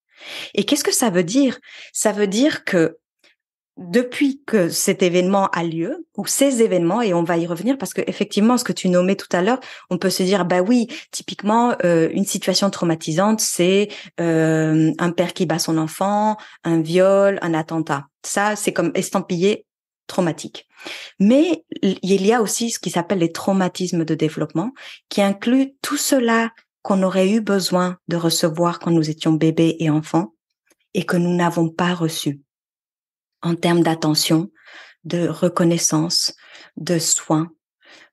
B: Et qu'est-ce que ça veut dire Ça veut dire que depuis que cet événement a lieu ou ces événements et on va y revenir parce que effectivement ce que tu nommais tout à l'heure on peut se dire bah oui typiquement euh, une situation traumatisante c'est euh, un père qui bat son enfant un viol un attentat ça c'est comme estampillé traumatique Mais il y a aussi ce qui s'appelle les traumatismes de développement, qui inclut tout cela qu'on aurait eu besoin de recevoir quand nous étions bébés et enfants et que nous n'avons pas reçu en termes d'attention, de reconnaissance, de soins,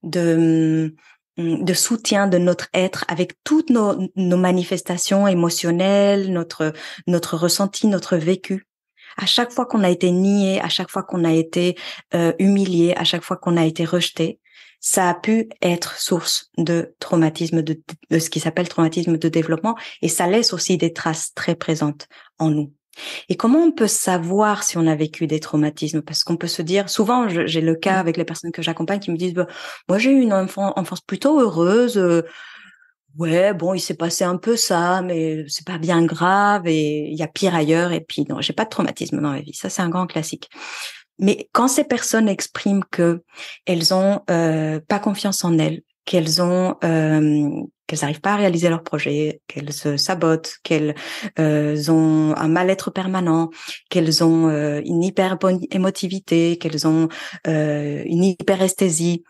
B: de, hum, de soutien de notre être avec toutes nos, nos manifestations émotionnelles, notre, notre ressenti, notre vécu à chaque fois qu'on a été nié, à chaque fois qu'on a été euh, humilié, à chaque fois qu'on a été rejeté, ça a pu être source de traumatisme, de, ce qui s'appelle traumatisme de développement, et ça laisse aussi des traces très présentes en nous. Et comment on peut savoir si on a vécu des traumatismes Parce qu'on peut se dire, souvent j'ai le cas mmh. avec les personnes que j'accompagne qui me disent, bah, moi j'ai eu une enfance plutôt heureuse, euh, ouais, bon, il s'est passé un peu ça, mais c'est pas bien grave et il y a pire ailleurs. Et puis, non, j'ai pas de traumatisme dans ma vie. Ça, c'est un grand classique. Mais quand ces personnes expriment que elles ont euh, pas confiance en elles, qu'elles ont euh, qu'elles n'arrivent pas à réaliser leurs projets, qu'elles se sabotent, qu'elles euh, ont un mal-être permanent, qu'elles ont une hyper émotivité, qu'elles ont une hyperesthésie,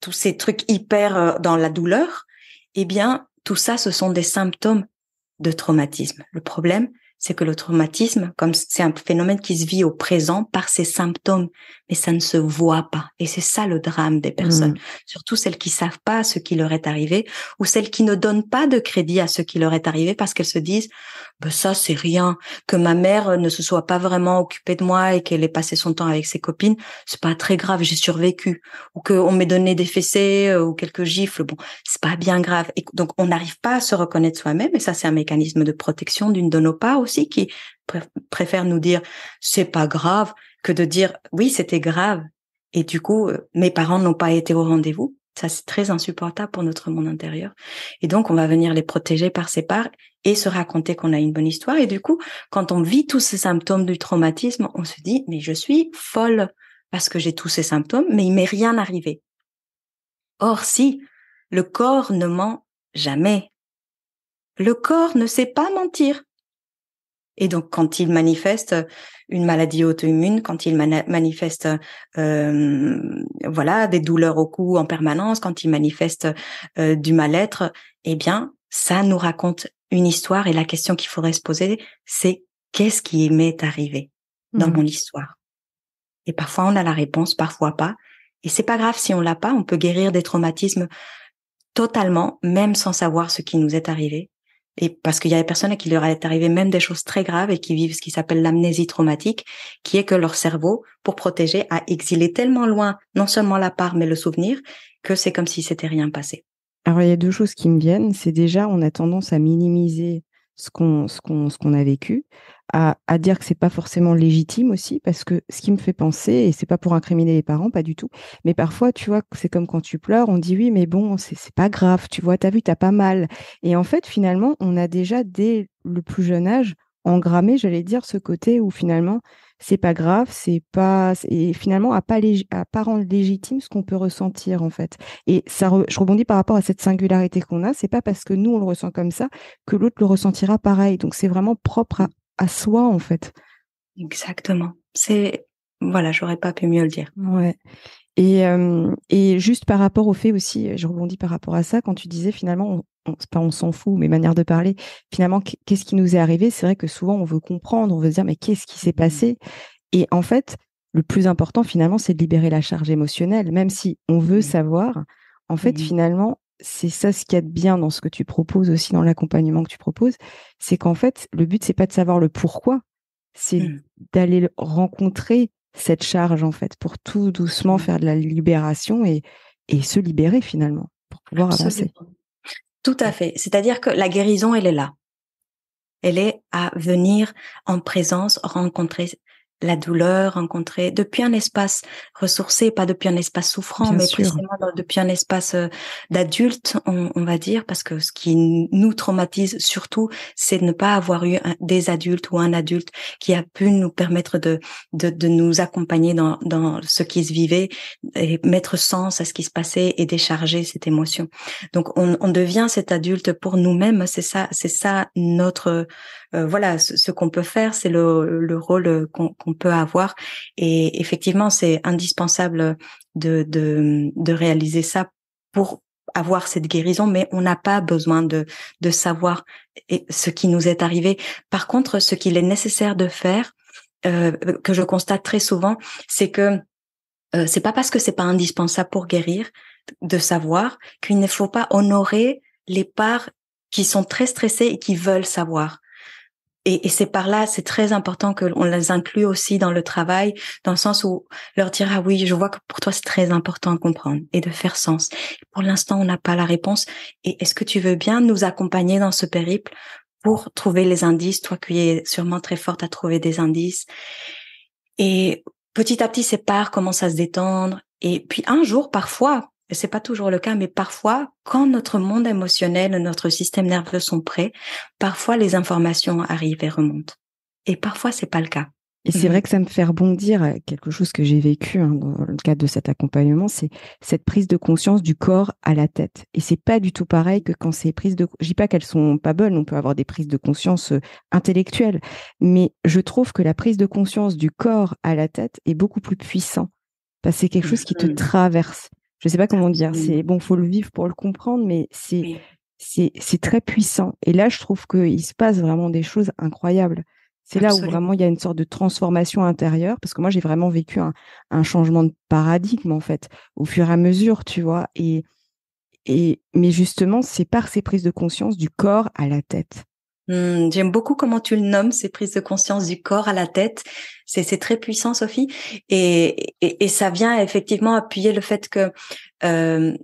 B: tous ces trucs hyper dans la douleur, eh bien, tout ça, ce sont des symptômes de traumatisme. Le problème, c'est que le traumatisme, comme c'est un phénomène qui se vit au présent par ses symptômes, mais ça ne se voit pas. Et c'est ça le drame des personnes, mmh. surtout celles qui savent pas ce qui leur est arrivé ou celles qui ne donnent pas de crédit à ce qui leur est arrivé parce qu'elles se disent bah, ça c'est rien que ma mère euh, ne se soit pas vraiment occupée de moi et qu'elle ait passé son temps avec ses copines c'est pas très grave j'ai survécu ou qu'on m'ait donné des fessées euh, ou quelques gifles bon c'est pas bien grave et donc on n'arrive pas à se reconnaître soi-même et ça c'est un mécanisme de protection d'une de nos pas aussi qui préfère nous dire c'est pas grave que de dire oui c'était grave et du coup euh, mes parents n'ont pas été au rendez-vous ça, c'est très insupportable pour notre monde intérieur. Et donc, on va venir les protéger par ses parts et se raconter qu'on a une bonne histoire. Et du coup, quand on vit tous ces symptômes du traumatisme, on se dit, mais je suis folle parce que j'ai tous ces symptômes, mais il m'est rien arrivé. Or, si, le corps ne ment jamais. Le corps ne sait pas mentir. Et donc, quand il manifeste euh, une maladie auto-immune, quand il manifeste, euh, voilà, des douleurs au cou en permanence, quand il manifeste euh, du mal-être, eh bien, ça nous raconte une histoire. Et la question qu'il faudrait se poser, c'est qu'est-ce qui m'est arrivé dans mmh. mon histoire Et parfois, on a la réponse, parfois pas. Et c'est pas grave si on l'a pas. On peut guérir des traumatismes totalement, même sans savoir ce qui nous est arrivé. Et parce qu'il y a des personnes à qui leur est arrivé même des choses très graves et qui vivent ce qui s'appelle l'amnésie traumatique, qui est que leur cerveau, pour protéger, a exilé tellement loin non seulement la part mais le souvenir que c'est comme si c'était rien passé.
A: Alors il y a deux choses qui me viennent. C'est déjà on a tendance à minimiser ce qu'on ce qu'on ce qu'on a vécu à, dire que c'est pas forcément légitime aussi, parce que ce qui me fait penser, et c'est pas pour incriminer les parents, pas du tout, mais parfois, tu vois, c'est comme quand tu pleures, on dit oui, mais bon, c'est pas grave, tu vois, t'as vu, t'as pas mal. Et en fait, finalement, on a déjà dès le plus jeune âge engrammé, j'allais dire, ce côté où finalement, c'est pas grave, c'est pas et finalement à pas à pas rendre légitime ce qu'on peut ressentir en fait. Et ça je rebondis par rapport à cette singularité qu'on a, c'est pas parce que nous on le ressent comme ça que l'autre le ressentira pareil. Donc c'est vraiment propre à à soi en fait. Exactement. C'est
B: voilà, j'aurais pas pu mieux le dire.
A: Ouais. Et, euh, et juste par rapport au fait aussi, je rebondis par rapport à ça, quand tu disais finalement, on, pas on s'en fout, mais manière de parler, finalement, qu'est-ce qui nous est arrivé C'est vrai que souvent, on veut comprendre, on veut se dire, mais qu'est-ce qui s'est passé mmh. Et en fait, le plus important finalement, c'est de libérer la charge émotionnelle, même si on veut mmh. savoir. En fait, mmh. finalement, c'est ça ce qu'il y a de bien dans ce que tu proposes aussi dans l'accompagnement que tu proposes, c'est qu'en fait, le but c'est pas de savoir le pourquoi, c'est mmh. d'aller rencontrer cette charge en fait pour tout doucement mmh. faire de la libération et, et se libérer finalement
B: pour pouvoir avancer. Tout à fait. C'est-à-dire que la guérison, elle est là. Elle est à venir en présence rencontrer la douleur rencontrée depuis un espace ressourcé, pas depuis un espace souffrant, mais précisément euh, depuis un espace euh, d'adulte, on, va dire, parce que ce qui nous traumatise surtout, c'est de ne pas avoir eu des adultes ou un adulte qui a pu nous permettre de, de, de nous accompagner dans, dans ce qui se vivait et mettre sens à ce qui se passait et décharger cette émotion. Donc on, on devient cet adulte pour nous-mêmes, c'est ça, c'est ça notre euh, voilà ce, qu'on peut faire, c'est le, le rôle qu'on peut avoir. Et effectivement, c'est indispensable de, de, réaliser ça pour avoir cette guérison, mais on n'a pas besoin de, de savoir ce qui nous est arrivé. Par contre, ce qu'il est nécessaire de faire, euh, que je constate très souvent, c'est que euh, c'est pas parce que c'est pas indispensable pour guérir de savoir qu'il ne faut pas honorer les parts qui sont très stressées et qui veulent savoir et, c'est par là, c'est très important que l'on les inclue aussi dans le travail, dans le sens où leur dire ah oui, je vois que pour toi c'est très important à comprendre et de faire sens. Pour l'instant, on n'a pas la réponse. Et est-ce que tu veux bien nous accompagner dans ce périple pour trouver les indices, toi qui es sûrement très forte à trouver des indices. Et petit à petit, c'est parts commence à se détendre. Et puis un jour, parfois, n'est pas toujours le cas, mais parfois, quand notre monde émotionnel, notre système nerveux sont prêts, parfois les informations arrivent et remontent. Et parfois, c'est pas le cas.
A: Et c'est mm-hmm. vrai que ça me fait rebondir quelque chose que j'ai vécu hein, dans le cadre de cet accompagnement, c'est cette prise de conscience du corps à la tête. Et c'est pas du tout pareil que quand ces prises de, je dis pas qu'elles sont pas bonnes, on peut avoir des prises de conscience euh, intellectuelles, mais je trouve que la prise de conscience du corps à la tête est beaucoup plus puissant. Parce que c'est quelque chose qui te mm-hmm. traverse je sais pas comment dire. C'est bon, faut le vivre pour le comprendre, mais c'est c'est très puissant. Et là, je trouve qu'il se passe vraiment des choses incroyables. C'est là où vraiment il y a une sorte de transformation intérieure, parce que moi j'ai vraiment vécu un, un, changement de paradigme en fait, au fur et à mesure, tu vois. Et, et mais justement, c'est par ces prises de conscience du corps à la tête.
B: Hmm, j'aime beaucoup comment tu le nommes, ces prises de conscience du corps à la tête. C'est très puissant, Sophie. Et, et, ça vient effectivement appuyer le fait que euh,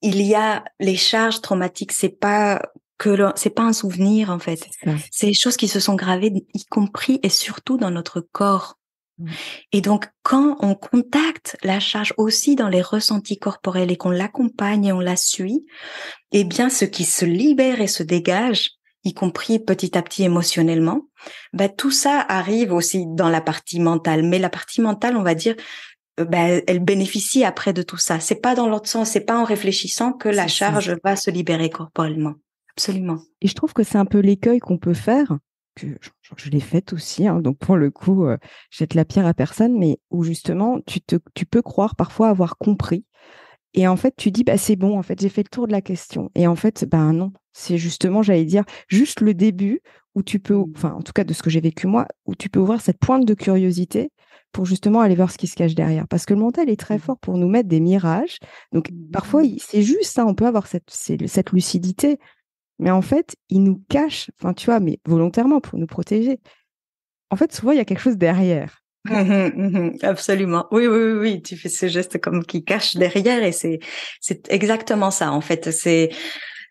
B: il y a les charges traumatiques. C'est pas que c'est pas un souvenir en fait. C'est des choses qui se sont gravées, y compris et surtout dans notre corps. Mmh. Et donc, quand on contacte la charge aussi dans les ressentis corporels et qu'on l'accompagne et on la suit, eh bien, ce qui se libère et se dégage, y compris petit à petit émotionnellement, bah, tout ça arrive aussi dans la partie mentale. Mais la partie mentale, on va dire, ben, elle bénéficie après de tout ça. C'est pas dans l'autre sens, c'est pas en réfléchissant que la charge va se libérer corporellement. Absolument.
A: Et je trouve que c'est un peu l'écueil qu'on peut faire, que je, l'ai fait aussi, hein, donc pour le coup, euh, jette la pierre à personne, mais où justement, tu, te, tu peux croire parfois avoir compris et en fait, tu dis, bah, c'est bon, en fait, j'ai fait le tour de la question. Et en fait, ben non, c'est justement, j'allais dire, juste le début où tu peux, mmh. enfin, en tout cas, de ce que j'ai vécu moi, où tu peux ouvrir cette pointe de curiosité pour justement aller voir ce qui se cache derrière. Parce que le mental est très mmh. fort pour nous mettre des mirages. Donc, parfois, mmh. c'est juste ça, hein, on peut avoir cette, cette lucidité. Mais en fait, il nous cache, enfin, tu vois, mais volontairement pour nous protéger. En fait, souvent, il y a quelque chose derrière. Mmh
B: mmh absolument. Oui, oui, oui, tu fais ce geste comme qui cache derrière et c'est, c'est exactement ça, en fait. C'est,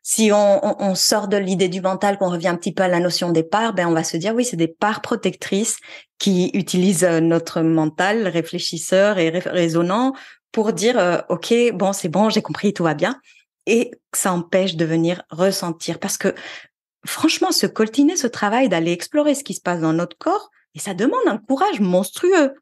B: si on, sort de l'idée du mental, qu'on revient un petit peu à la notion des parts, ben on va se dire oui, c'est des parts protectrices qui utilisent euh, notre mental réfléchisseur et raisonnant pour dire euh, ok, bon, c'est bon, j'ai compris, tout va bien, et ça empêche de venir ressentir parce que franchement, se coltiner, ce travail d'aller explorer ce qui se passe dans notre corps, et ça demande un courage monstrueux.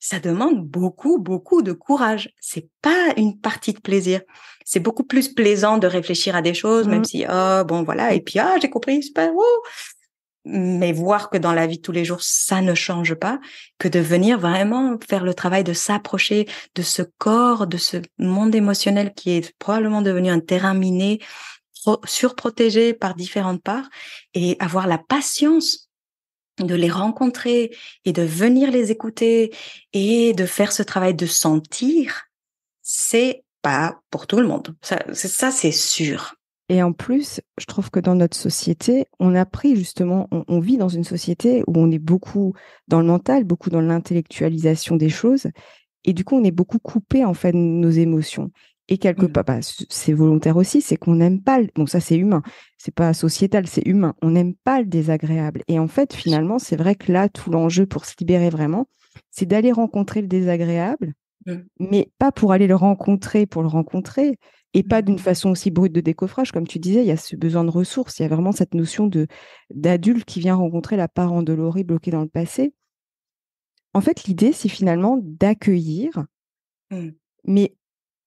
B: Ça demande beaucoup, beaucoup de courage. C'est pas une partie de plaisir. C'est beaucoup plus plaisant de réfléchir à des choses, même mmh. si, oh, bon, voilà, et puis, ah, j'ai compris, super, mais voir que dans la vie de tous les jours, ça ne change pas, que de venir vraiment faire le travail de s'approcher de ce corps, de ce monde émotionnel qui est probablement devenu un terrain miné, surprotégé par différentes parts, et avoir la patience de les rencontrer et de venir les écouter et de faire ce travail de sentir, c'est pas pour tout le monde. Ça, c'est sûr.
A: Et en plus, je trouve que dans notre société, on a pris justement, on, on vit dans une société où on est beaucoup dans le mental, beaucoup dans l'intellectualisation des choses. Et du coup, on est beaucoup coupé en fait de nos émotions et quelque mmh. part, bah, c'est volontaire aussi, c'est qu'on n'aime pas. Le... Bon, ça c'est humain, c'est pas sociétal, c'est humain. On n'aime pas le désagréable. Et en fait, finalement, c'est vrai que là, tout l'enjeu pour se libérer vraiment, c'est d'aller rencontrer le désagréable, mmh. mais pas pour aller le rencontrer pour le rencontrer, et pas mmh. d'une façon aussi brute de décoffrage, comme tu disais. Il y a ce besoin de ressources, il y a vraiment cette notion de d'adulte qui vient rencontrer la part endolorie bloquée dans le passé. En fait, l'idée, c'est finalement d'accueillir. mais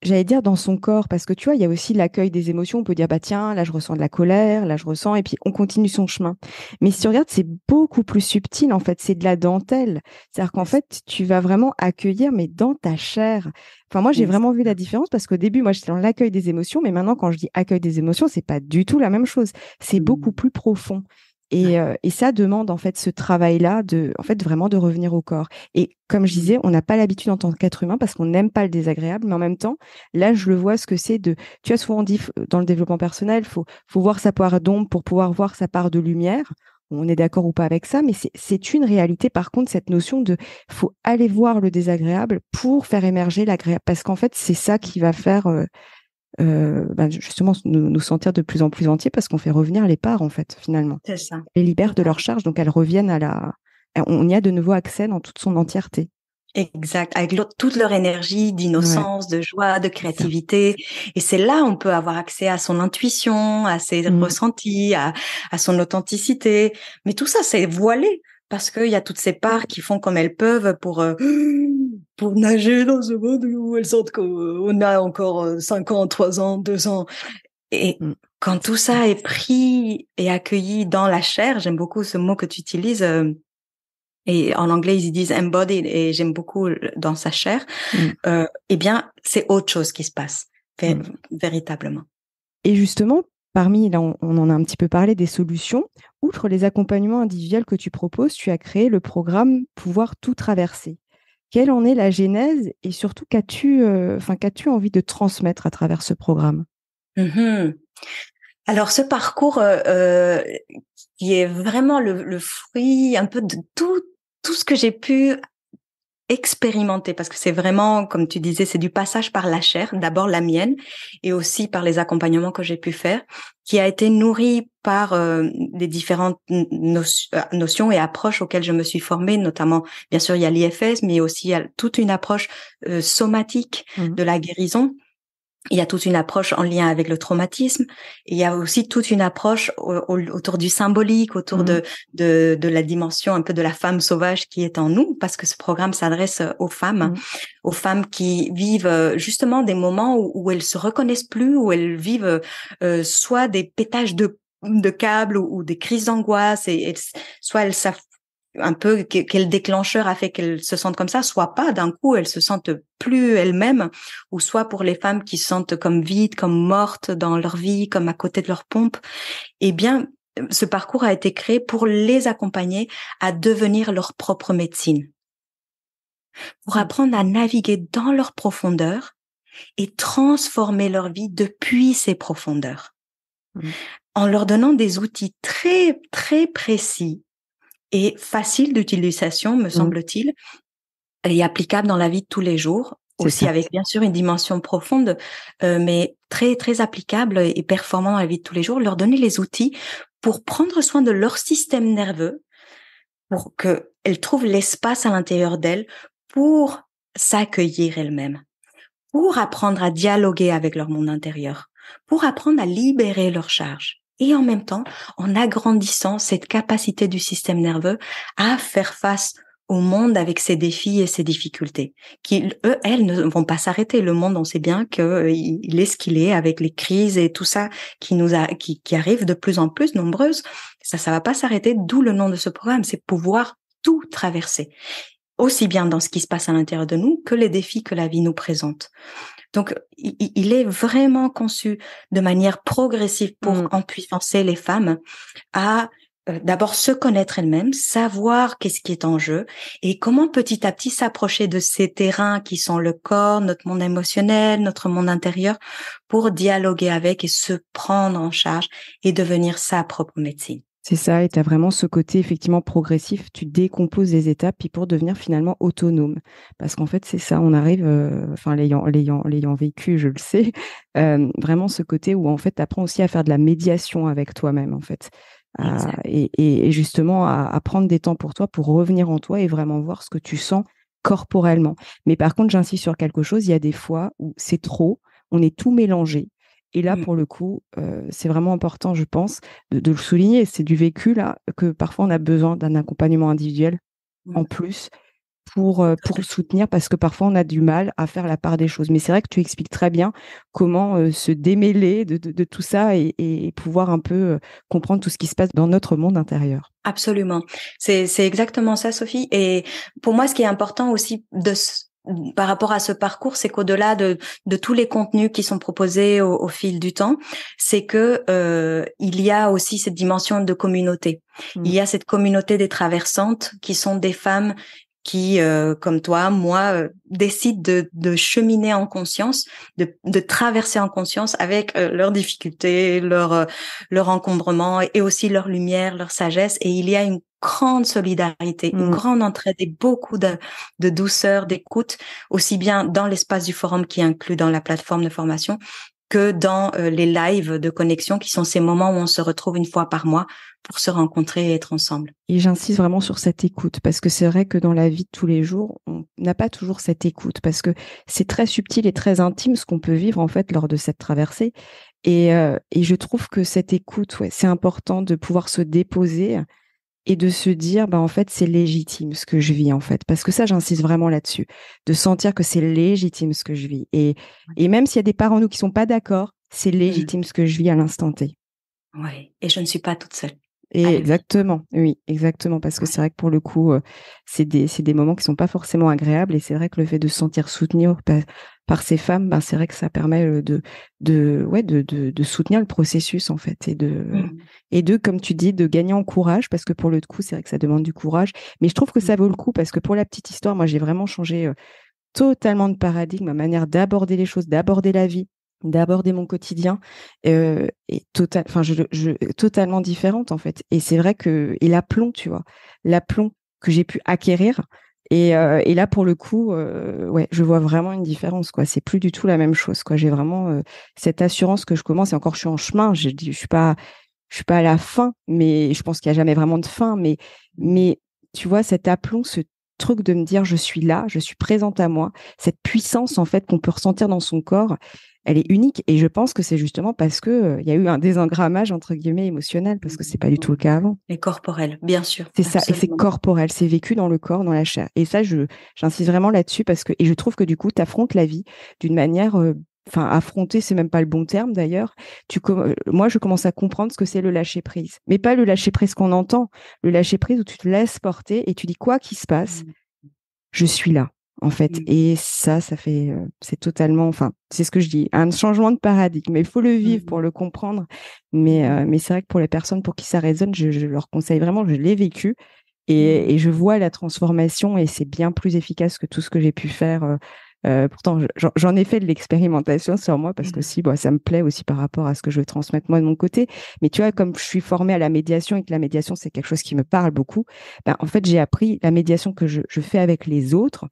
A: j'allais dire dans son corps, parce que tu vois, il y a aussi l'accueil des émotions. On peut dire, bah tiens, là je ressens de la colère, là je ressens, et puis on continue son chemin. Mais si tu regardes, c'est beaucoup plus subtil en fait. C'est de la dentelle. C'est-à-dire qu'en fait, tu vas vraiment accueillir, mais dans ta chair. Enfin, moi, j'ai vraiment vu la différence parce qu'au début, moi, j'étais dans l'accueil des émotions, mais maintenant, quand je dis accueil des émotions, c'est pas du tout la même chose. C'est mmh. beaucoup plus profond. Euh, et, ça demande en fait ce travail-là de, en fait, vraiment de revenir au corps. Et comme je disais, on n'a pas l'habitude en tant qu'être humain parce qu'on n'aime pas le désagréable, mais en même temps, là, je le vois ce que c'est de. Tu as souvent dit euh, dans le développement personnel, faut faut voir sa part d'ombre pour pouvoir voir sa part de lumière. On est d'accord ou pas avec ça, mais c'est une réalité. Par contre, cette notion de faut aller voir le désagréable pour faire émerger l'agréable, parce qu'en fait, c'est ça qui va faire euh, euh, bah, justement nous, nous, sentir de plus en plus entiers parce qu'on fait revenir les parts en fait finalement. C'est ça. Les libère de leur charge, donc elles reviennent à la. On y a de nouveau accès dans toute son entièreté.
B: Exact, avec toute leur énergie d'innocence, de joie, de créativité. Et c'est là on peut avoir accès à son intuition, à ses mmh. ressentis, à son authenticité. Mais tout ça, c'est voilé parce qu'il y a toutes ces parts qui font comme elles peuvent pour euh, pour nager dans ce monde où elles sentent qu'on a encore 5 euh, ans, 3 ans, 2 ans. Et mm. quand tout ça est pris et accueilli dans la chair, j'aime beaucoup ce mot que tu utilises. Euh, et en anglais, ils disent embodied, et j'aime beaucoup dans sa chair. Mm. eh bien, c'est autre chose qui se passe, mm. véritablement.
A: Et justement, parmi, là, on en a un petit peu parlé des solutions. Outre les accompagnements individuels que tu proposes, tu as créé le programme Pouvoir tout traverser. Quelle en est la genèse et surtout qu'as-tu euh, tu envie de transmettre à travers ce
B: programme mmh Alors ce parcours euh, euh, qui est vraiment le, le, fruit un peu de tout, tout ce que j'ai pu expérimenté parce que c'est vraiment, comme tu disais, c'est du passage par la chair, d'abord la mienne, et aussi par les accompagnements que j'ai pu faire, qui a été nourri par euh, des différentes euh, notions et approches auxquelles je me suis formée, notamment, bien sûr, il y a l'IFS, mais aussi toute une approche euh, somatique mmh de la guérison il y a toute une approche en lien avec le traumatisme. Il y a aussi toute une approche autour du symbolique, autour mm-hmm. de, de, la dimension un peu de la femme sauvage qui est en nous, parce que ce programme s'adresse aux femmes, mm-hmm. aux femmes qui vivent euh, justement des moments où, elles se reconnaissent plus, où elles vivent euh, soit des pétages de de câbles ou, des crises d'angoisse et, et, soit elles savent un peu quel déclencheur a fait qu'elles se sentent comme ça, soit pas d'un coup elles se sentent plus elles-mêmes, ou soit pour les femmes qui se sentent comme vides, comme mortes dans leur vie, comme à côté de leur pompe, eh bien ce parcours a été créé pour les accompagner à devenir leur propre médecine, pour mmh. apprendre à naviguer dans leur profondeur et transformer leur vie depuis ces profondeurs, mmh. en leur donnant des outils très très précis et facile d'utilisation, me mmh. semble-t-il, et applicable dans la vie de tous les jours. Aussi avec bien sûr une dimension profonde, euh, mais très très applicable et performant dans la vie de tous les jours. Leur donner les outils pour prendre soin de leur système nerveux, pour qu'elles trouvent l'espace à l'intérieur d'elles pour s'accueillir elles-mêmes, pour apprendre à dialoguer avec leur monde intérieur, pour apprendre à libérer leur charges et en même temps en agrandissant cette capacité du système nerveux à faire face au monde avec ses défis et ses difficultés, qui, eux, elles, ne vont pas s'arrêter. Le monde, on sait bien qu'il euh, est ce qu'il est avec les crises et tout ça qui nous a, qui, arrive de plus en plus nombreuses. Ça, ça va pas s'arrêter. D'où le nom de ce programme, c'est pouvoir tout traverser. Aussi bien dans ce qui se passe à l'intérieur de nous que les défis que la vie nous présente. Donc, il, est vraiment conçu de manière progressive pour mm. empuissancer les femmes à euh, d'abord se connaître elles-mêmes, savoir qu'est-ce qui est en jeu et comment petit à petit s'approcher de ces terrains qui sont le corps, notre monde émotionnel, notre monde intérieur pour dialoguer avec et se prendre en charge et devenir sa propre médecine.
A: C'est ça, et tu as vraiment ce côté effectivement progressif, tu décomposes les étapes, puis pour devenir finalement autonome. Parce qu'en fait, c'est ça, on arrive, euh, enfin l'ayant, vécu, je le sais, euh, vraiment ce côté où en fait, tu apprends aussi à faire de la médiation avec toi-même, en fait. et, justement à, prendre des temps pour toi, pour revenir en toi et vraiment voir ce que tu sens corporellement. Mais par contre, j'insiste sur quelque chose, il y a des fois où c'est trop, on est tout mélangé, et là, mmh. pour le coup, euh, c'est vraiment important, je pense, de, le souligner. C'est du vécu, là, que parfois on a besoin d'un accompagnement individuel en mmh. plus pour, euh, pour soutenir, parce que parfois on a du mal à faire la part des choses. Mais c'est vrai que tu expliques très bien comment euh, se démêler de, tout ça et, et, pouvoir un peu comprendre tout ce qui se passe dans notre monde intérieur.
B: Absolument. C'est exactement ça, Sophie. Et pour moi, ce qui est important aussi de par rapport à ce parcours, c'est qu'au-delà de, tous les contenus qui sont proposés au, fil du temps, c'est que euh, il y a aussi cette dimension de communauté. Mm. Il y a cette communauté des traversantes qui sont des femmes qui, euh, comme toi, moi, euh, décident de, cheminer en conscience, de, traverser en conscience avec leurs difficultés, leur, leur encombrement et aussi leur lumière, leur sagesse. Et il y a une grande solidarité, une mm. grande entraide et beaucoup de, douceur, d'écoute, aussi bien dans l'espace du forum qui est inclus dans la plateforme de formation que dans euh, les lives de connexion qui sont ces moments où on se retrouve une fois par mois pour se rencontrer et être ensemble.
A: Et j'insiste vraiment sur cette écoute parce que c'est vrai que dans la vie de tous les jours, on n'a pas toujours cette écoute parce que c'est très subtil et très intime ce qu'on peut vivre en fait lors de cette traversée. Et, euh, je trouve que cette écoute, c'est important de pouvoir se déposer et de se dire bah en fait c'est légitime ce que je vis en fait parce que ça j'insiste vraiment là-dessus de sentir que c'est légitime ce que je vis et et même s'il y a des parents nous qui sont pas d'accord c'est mmh. légitime ce que je vis à l'instant T.
B: Oui, et je ne suis pas toute seule.
A: Ah exactement, oui, exactement, parce que c'est vrai que pour le coup, euh, c'est des, moments qui sont pas forcément agréables, et c'est vrai que le fait de se sentir soutenu par, ces femmes, ben, c'est vrai que ça permet euh, de, de, ouais, de, soutenir le processus en fait, et de, mmh. et de, comme tu dis, de gagner en courage, parce que pour le coup, c'est vrai que ça demande du courage, mais je trouve que mmh. ça vaut le coup parce que pour la petite histoire, moi, j'ai vraiment changé. Euh, totalement de paradigme, ma manière d'aborder les choses, d'aborder la vie, d'aborder mon quotidien est tota-, enfin, je, totalement différente en fait. Et c'est vrai que et l'aplomb, tu vois, l'aplomb que j'ai pu acquérir. Et, là, pour le coup, ouais, je vois vraiment une différence. Quoi, c'est plus du tout la même chose. Quoi, j'ai vraiment cette assurance que je commence. Et encore, je suis en chemin. Je, je suis pas, je suis pas à la fin, mais je pense qu'il y a jamais vraiment de fin. Mais, mais tu vois, cet aplomb, ce truc de me dire je suis là, je suis présente à moi, cette puissance en fait qu'on peut ressentir dans son corps, elle est unique. Et je pense que c'est justement parce qu'il euh, y a eu un désengrammage entre guillemets émotionnel, parce que ce n'est pas du tout le cas avant.
B: Et corporel, bien sûr. C'est ça, et c'est
A: corporel, c'est vécu dans le corps, dans la chair. Et ça, je j'insiste vraiment là-dessus parce que et je trouve que du coup, tu affrontes la vie d'une manière euh, enfin affronter c'est même pas le bon terme d'ailleurs tu euh, moi je commence à comprendre ce que c'est le lâcher prise mais pas le lâcher prise qu'on entend le lâcher prise où tu te laisses porter et tu dis quoi qu'il se passe mmh. je suis là en fait. Mmh. Et ça, ça fait, euh, c'est totalement, enfin, c'est ce que je dis, un changement de paradigme. Mais il faut le mmh vivre pour le comprendre. Mais, mmh. euh, mais c'est vrai que pour les personnes pour qui ça résonne, je, leur conseille vraiment, je l'ai vécu et, je vois la transformation et c'est bien plus efficace que tout ce que j'ai pu faire. Euh, pourtant, j'en ai fait de l'expérimentation sur moi parce que si, bah, ça me plaît aussi par rapport à ce que je veux transmettre moi de mon côté. Mais tu vois, comme je suis formée à la médiation et que la médiation, c'est quelque chose qui me parle beaucoup, ben, en fait, j'ai appris la médiation que je fais avec les autres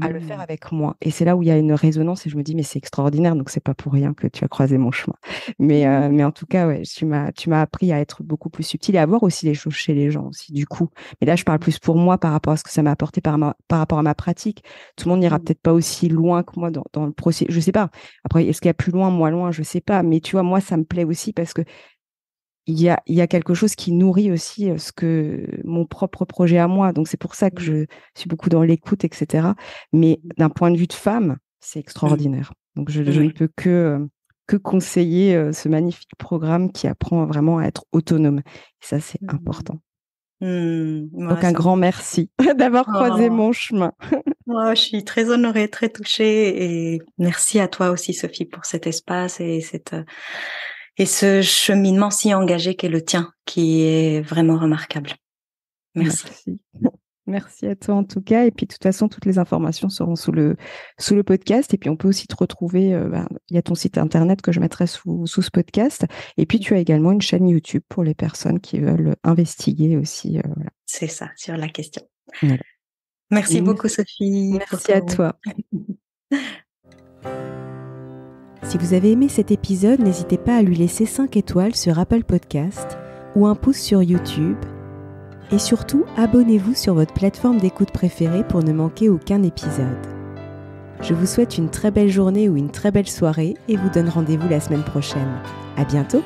A: à le faire mmh. avec moi. Et c'est là où il y a une résonance et je me dis, mais c'est extraordinaire, donc c'est pas pour rien que tu as croisé mon chemin. Mais, mmh. euh, mais en tout cas, ouais, tu m'as, tu m'as appris à être beaucoup plus subtil et à voir aussi les choses chez les gens aussi, du coup. Mais là, je parle mmh. plus pour moi par rapport à ce que ça m'a apporté par, par rapport à ma pratique. Tout le monde n'ira peut-être pas aussi loin que moi dans, le processus. Je sais pas. Après, est-ce qu'il y a plus loin, moins loin, je sais pas. Mais tu vois, moi, ça me plaît aussi parce que il y a, y a, quelque chose qui nourrit aussi euh, ce que mon propre projet à moi. Donc c'est pour ça que mmh. je suis beaucoup dans l'écoute, etc. Mais mmh. d'un point de vue de femme, c'est mmh. extraordinaire. Donc je, ne peux que euh, que conseiller euh, ce magnifique programme qui apprend vraiment à être autonome. Et ça, c'est important.
B: Donc un grand merci d'avoir croisé oh. mon chemin. Moi, je suis très honorée, très touchée et merci à toi aussi Sophie pour cet espace et cette et ce cheminement si engagé qu'est le tien, qui est vraiment remarquable.
A: Merci. Merci. à toi en tout cas. Et puis de toute façon, toutes les informations seront sous le, sous le podcast. Et puis on peut aussi te retrouver, euh, ben, il y a ton site internet que je mettrai sous, sous ce podcast. Et puis tu as également une chaîne YouTube pour les personnes qui veulent investiguer aussi. Euh,
B: C'est ça, sur la question. Merci beaucoup Sophie. Merci à toi. Si vous avez aimé cet épisode,
A: n'hésitez pas à lui laisser 5 étoiles sur Apple Podcast ou un pouce sur YouTube. Et surtout, abonnez-vous sur votre plateforme d'écoute préférée pour ne manquer aucun épisode. Je vous souhaite une très belle journée ou une très belle soirée et vous donne rendez-vous la semaine
B: prochaine. À bientôt!